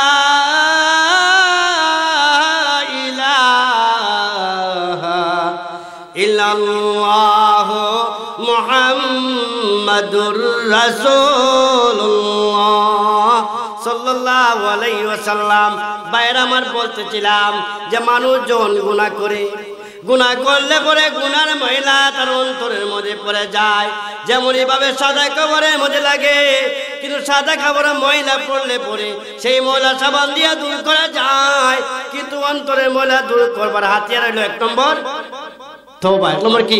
মুহাম্মাদুর রাসূলুল্লাহ সাল্লাল্লাহু আলাইহি ওয়াসাল্লাম বাইরে আমার বলতেছিলাম যে মানুষজন গুনাহ করে গুনাহ করলে পরে গুনার মহিলা তার অন্তরের মধ্যে পড়ে যায় যেমন এইভাবে সাদা কাপড়ের মধ্যে লাগে কিন্তু সাদা কাপড়ে ময়লা পড়লে পরে সেই ময়লা সাবান দিয়ে দূর করা যায় কিন্তু অন্তরের ময়লা দূর করবার হাতিয়ার হলো এক নম্বর তো এক নম্বর কি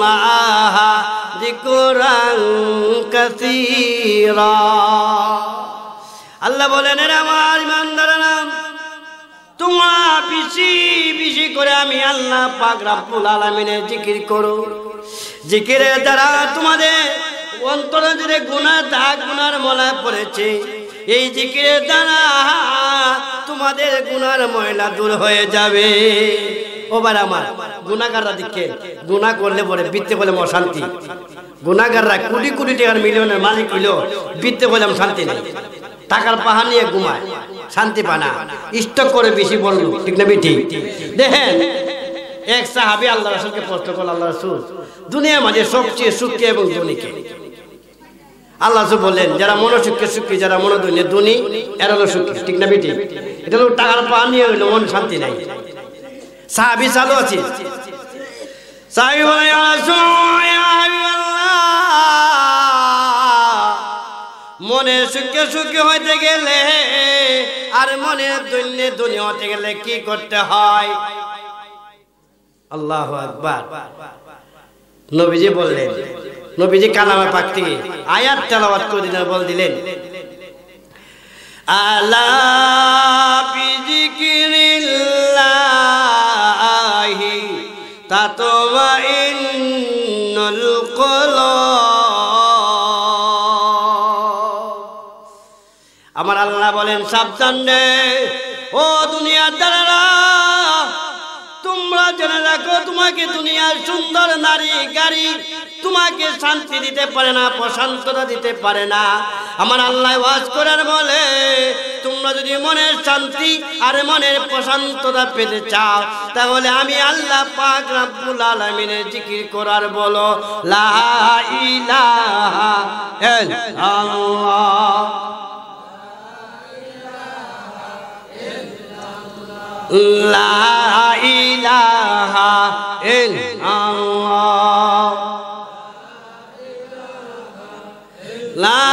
الله ذكرا كثيرا আল্লাহ বলেন এরা আমার ইমানদার নাম তোমার পিছি পিছি করে আমি আল্লাহ পাক রাব্বুল জিকির করো জিকিরের দ্বারা তোমাদের অন্তরে যদি গুণা দাগ গুনার মলায় পড়েছে এই জিকিরের দ্বারা তোমাদের গুনার ময়লা দূর হয়ে যাবে ওবার আমার গুণাগাররা দিকে গুণা করলে পরে বৃত্তে বলে অশান্তি গুণাগাররা কোটি কোটি টাকার মিলিয়নের মালিক হইল বৃত্তে বললাম শান্তি নেই টাকার পাহা নিয়ে ঘুমায় শান্তি পানা ইষ্ট করে বেশি বলল ঠিক না বেটি দেখেন এক সাহাবি আল্লাহ রাসুলকে প্রশ্ন করল আল্লাহ রাসুল দুনিয়া মাঝে সবচেয়ে সুখী এবং ধনীকে আল্লাহ বলেন যারা মনোসুখে সুখী যারা মনো দুনিয়া দুনি এরা হলো সুখী ঠিক না বেটি এটা হলো টাকার পা নিয়ে হইলো মন শান্তি নাই সাহাবি চালু আছে সাহাবি বলে মনে সুখে সুখী হইতে গেলে আর মনে দুনিয়া দুনিয়া হতে গেলে কি করতে হয় আল্লাহ আকবার নবীজি বললেন নবীজি কালামা পাক থেকে আয়াত তেলাওয়াত করে দিলেন বল দিলেন আলা বিজিকিরিল্লাহি তাতওয়া ইন্নুল আমার আল্লাহ বলেন সাবধান রে ও দুনিয়ার দাঁড়ারা তোমরা জেনে রাখো তোমাকে দুনিয়ার সুন্দর নারী গাড়ি তোমাকে শান্তি দিতে পারে না প্রশান্ততা দিতে পারে না আমার আল্লাহ ওয়াজ করার বলে তোমরা যদি মনের শান্তি আর মনের প্রশান্ততা পেতে চাও তাহলে আমি আল্লাহ পাক রাব্বুল আলামিনের জিকির করার বলো লা ইলাহা ইল্লাল্লাহ ইলাহা ইল্লাল্লাহ লা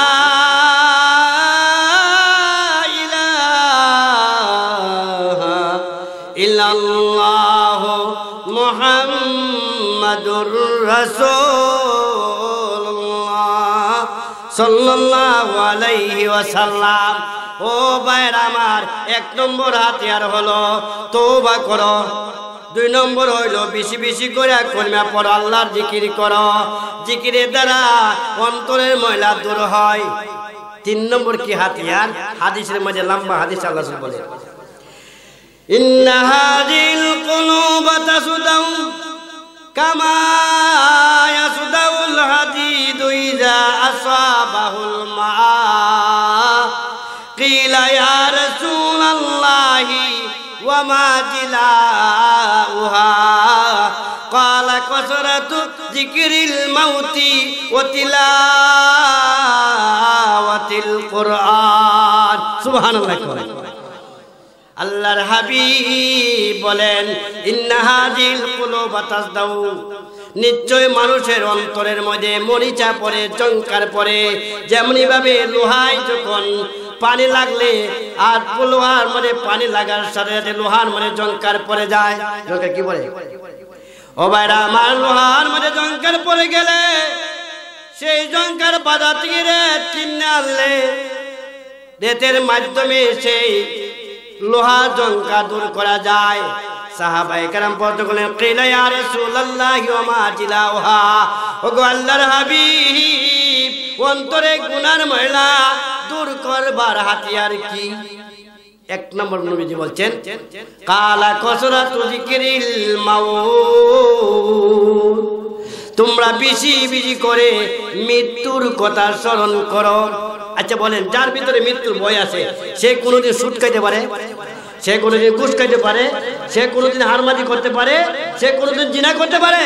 ইলাহা ইল্লাল্লাহ মুহাম্মাদুর রাসূলুল্লাহ সাল্লাল্লাহু আলাইহি ওয়াসাল্লাম ও বাইর আমার এক নম্বর হাতিয়ার হলো বা কর দুই নম্বর হইলো বেশি বেশি করে কলমা পর আল্লাহর জিকির কর জিকিরের দ্বারা অন্তরের ময়লা দূর হয় তিন নম্বর কি হাতিয়ার হাদিসের মাঝে লম্বা হাদিস আল্লাহ বলে ইন্নাহাদিল কোনো বাতাসু দাউ কামায়া সুদাউল হাদি দুইজা আসা বাহুল মা قيل يا رسول الله وما جلاؤها قال كثرة ذكر الموت وتلاوة القرآن سبحان الله আল্লাহর হাবি বলেন ইন্নাহাজিল কুলো বাতাস দাও নিশ্চয় মানুষের অন্তরের মধ্যে মরিচা পরে চঙ্কার পরে যেমনিভাবে লোহায় যখন পানি লাগলে আর লোহার মানে পানি লাগার সাথে সাথে লোহার মানে জঙ্কার পরে যায় কি বলে ও বাইরা আমার লোহার মানে জঙ্কার পরে গেলে সেই জঙ্কার বাধা থেকে রেত আনলে রেতের মাধ্যমে সেই লোহা জঙ্কা দূর করা যায় সাহাবাই কারাম পদ বলেন কিলা ইয়া রাসূলুল্লাহ ওয়া মা জিলাউহা ওগো আল্লাহর হাবিব অন্তরে গুনার ময়লা দূর করবার হাতিয়ার কি এক নম্বর নবীজি বলছেন কালা কসরা তুজিকিরিল মাউত তোমরা বিজি বিজি করে মৃত্যুর কথা স্মরণ করো আচ্ছা বলেন যার ভিতরে মৃত্যুর ভয় আছে সে কোনোদিন সুট খাইতে পারে সে কোনোদিন কুশ খাইতে পারে সে কোনোদিন হারমাদি করতে পারে সে কোনোদিন জিনা করতে পারে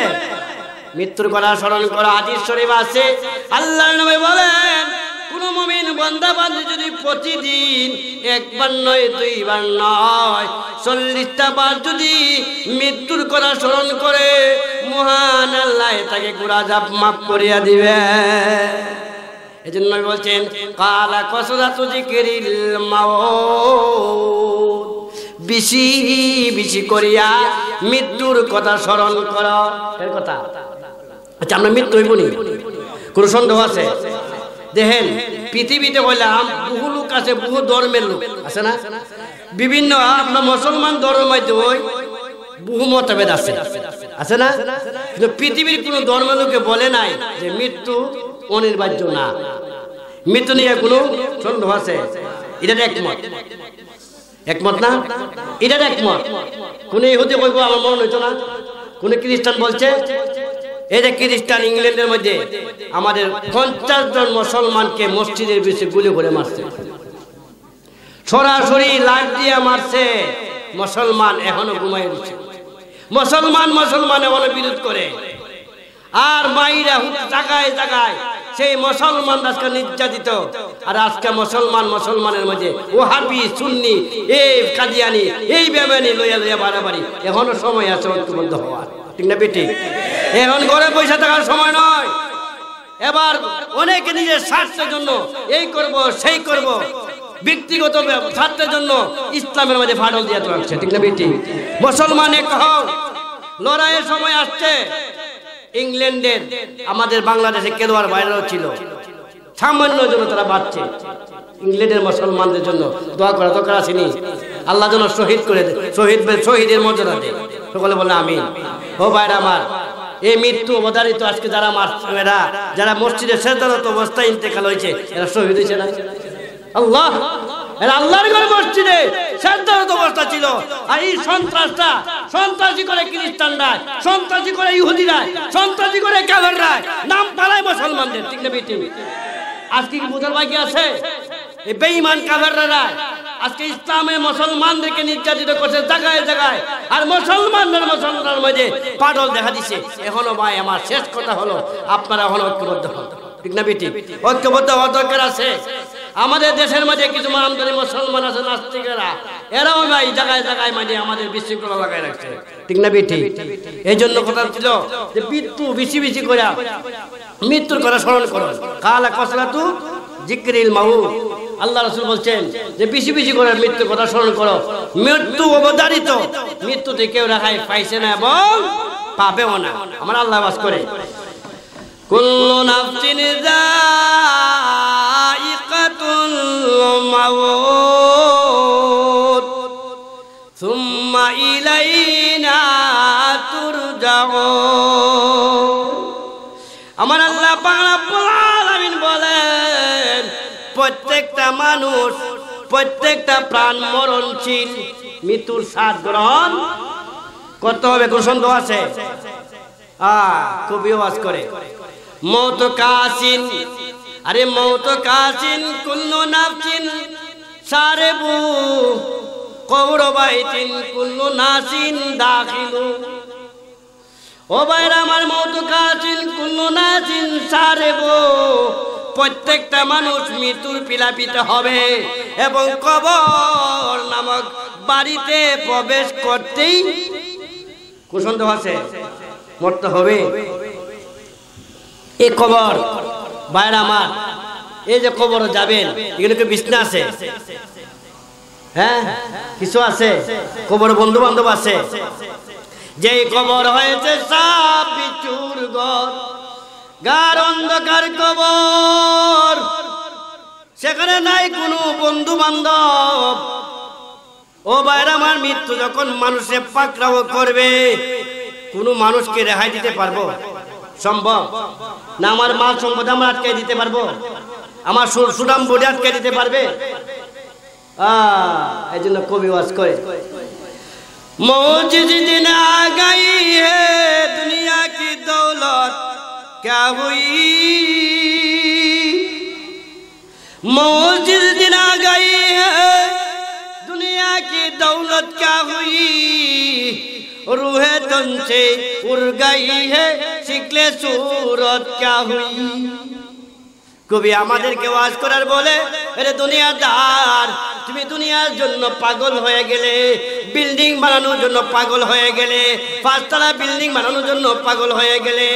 মৃত্যুর কথা স্মরণ করা আদির শরীফ আছে আল্লাহ বলেন মমিন বন্দাবাদ যদি প্রতিদিন একবার নয় দুইবার নয় চল্লিশটা বার যদি মৃত্যুর কথা স্মরণ করে মহান আল্লাহ তাকে জাপ মাপ করিয়া দিবে এই জন্য বলছেন কালা কসরা তুজি কেরিল মাও বিশি বেশি করিয়া মৃত্যুর কথা স্মরণ কর এর কথা আচ্ছা আমরা মৃত্যু হইব নি কোনো সন্দেহ আছে দেখেন পৃথিবীতে বললাম বহু লোক আছে বহু ধর্মের লোক আছে না বিভিন্ন আপনার মুসলমান ধর্মের মধ্যে ওই বহু মতভেদ আছে আছে না কিন্তু পৃথিবীর কোনো ধর্ম লোকে বলে নাই যে মৃত্যু অনির্বাহ্য না মৃত্যু নিয়ে কোনো সন্দেহ আছে এটা একমত একমত না এটা একমত কোন ইহুদি কইব আমার মন হইতো না কোন খ্রিস্টান বলছে এই যে খ্রিস্টান ইংল্যান্ডের মধ্যে আমাদের পঞ্চাশ জন মুসলমানকে মসজিদের বেশি গুলি করে মারছে সরাসরি লাশ দিয়ে মারছে মুসলমান এখনো ঘুমাই উঠছে মুসলমান মুসলমান এখনো বিরোধ করে আর মাইরা জাগায় জাগায় সেই মুসলমান আজকে নির্যাতিত আর আজকে মুসলমান মুসলমানের মাঝে হাবি সুন্নি এই কাজিয়ানি এই ব্যাপারে লইয়া লইয়া বাড়াবাড়ি এখনো সময় আছে ঐক্যবদ্ধ হওয়ার ঠিক না বেটি এখন ঘরে পয়সা থাকার সময় নয় এবার অনেকে নিজের স্বার্থের জন্য এই করব সেই করব ব্যক্তিগত স্বার্থের জন্য ইসলামের মাঝে ফাটল দিয়ে চলছে ঠিক না বেটি মুসলমান এক লড়াইয়ের সময় আসছে ইংল্যান্ডের আমাদের বাংলাদেশে কেদোয়ার ভাইরাল ছিল সামান্য জন্য তারা বাড়ছে ইংল্যান্ডের মুসলমানদের জন্য দোয়া করা দরকার আসেনি আল্লাহ যেন শহীদ করে শহীদ শহীদের মর্যাদা দেয় সকলে বলে আমি ও ভাইরা আমার এই মৃত্যু অবধারিত আজকে যারা মারা যারা মসজিদে সেদারত অবস্থায় ইন্তেকাল হয়েছে এরা শহীদ হয়েছে না আল্লাহ অবস্থা ছিল করে করে করে নাম আজকে মুসলমান আছে এই বেঈমান কাফেররা আজকে ইসলামে মুসলমানদেরকে নির্যাতিত করছে জায়গায় জায়গায় আর মুসলমানদের মুসলমানদের মধ্যে পাগল দেখা দিছে এখনো ভাই আমার শেষ কথা হলো আপনারা এখন ঐক্যবদ্ধ হন ঠিক না বেটি ঐক্যবদ্ধ হওয়ার দরকার আছে আমাদের দেশের মধ্যে কিছু মারামদারি মুসলমান আছে নাস্তিকেরা এরাও ভাই জায়গায় জায়গায় মানে আমাদের বিশৃঙ্খলা লাগাই রাখছে ঠিক না বেটি এই জন্য কথা ছিল যে মৃত্যু বেশি বেশি করে মৃত্যুর কথা স্মরণ করো কালা কসলা তু জিক্রিল মাহু আল্লাহ রসুল বলছেন যে বেশি বেশি করে মৃত্যু কথা স্মরণ করো মৃত্যু অবদারিত মৃত্যুতে কেউ রেখায় পাইছে না এবং পাবেও না আমার আল্লাহ বাস করে কুল্লু নাফসিন যায়িকাতুল মাউত আমার আল্লাহ পাক প্রত্যেকটা মানুষ প্রত্যেকটা প্রাণ মরণশীল মৃত্যুর সাত গ্রহণ করতে হবে কুসন্ত সন্দেহ আছে খুবই আওয়াজ করে মৌত কাসিন আরে মৌত কাসিন কুল্লু নাফসিন সারে বু কৌরবাইতিন কুল্লু নাচিন দাখিলু ও বাইরা আমার মৌত কাসিন কুল্লু নাসিন সারে বু প্রত্যেকটা মানুষ মৃত্যুর পিলাপিত হবে এবং কবর নামক বাড়িতে প্রবেশ করতেই কুসন্ত আছে মরতে হবে এ কবর বাইরে আমার এই যে কবর যাবেন কি বিষ্ণু আছে হ্যাঁ কিছু আছে কবর বন্ধু বান্ধব আছে যেই কবর হয়েছে সাপ বিচুর গড় গার অন্ধকার কবর সেখানে নাই কোনো বন্ধু বান্ধব ও বাইরে আমার মৃত্যু যখন মানুষে পাকড়াও করবে কোনো মানুষকে রেহাই দিতে পারবো সম্ভব না আমার মাল সম্পদ আমরা আটকাই দিতে পারবো আমার সুনাম বডি আটকাই দিতে পারবে এই জন্য কবি ওয়াজ করে মৌজিদিন আগাই হে দুনিয়া কি দৌলত क्या हुई मौत दिन आ गई है दुनिया की दौलत क्या हुई रूहे तन से उड़ गई है शिकले सूरत क्या हुई কবি আমাদেরকে ওয়াজ করার বলে আরে দুনিয়াদার তুমি দুনিয়ার জন্য পাগল হয়ে গেলে বিল্ডিং বানানোর জন্য পাগল হয়ে গেলে পাঁচতলা বিল্ডিং বানানোর জন্য পাগল হয়ে গেলে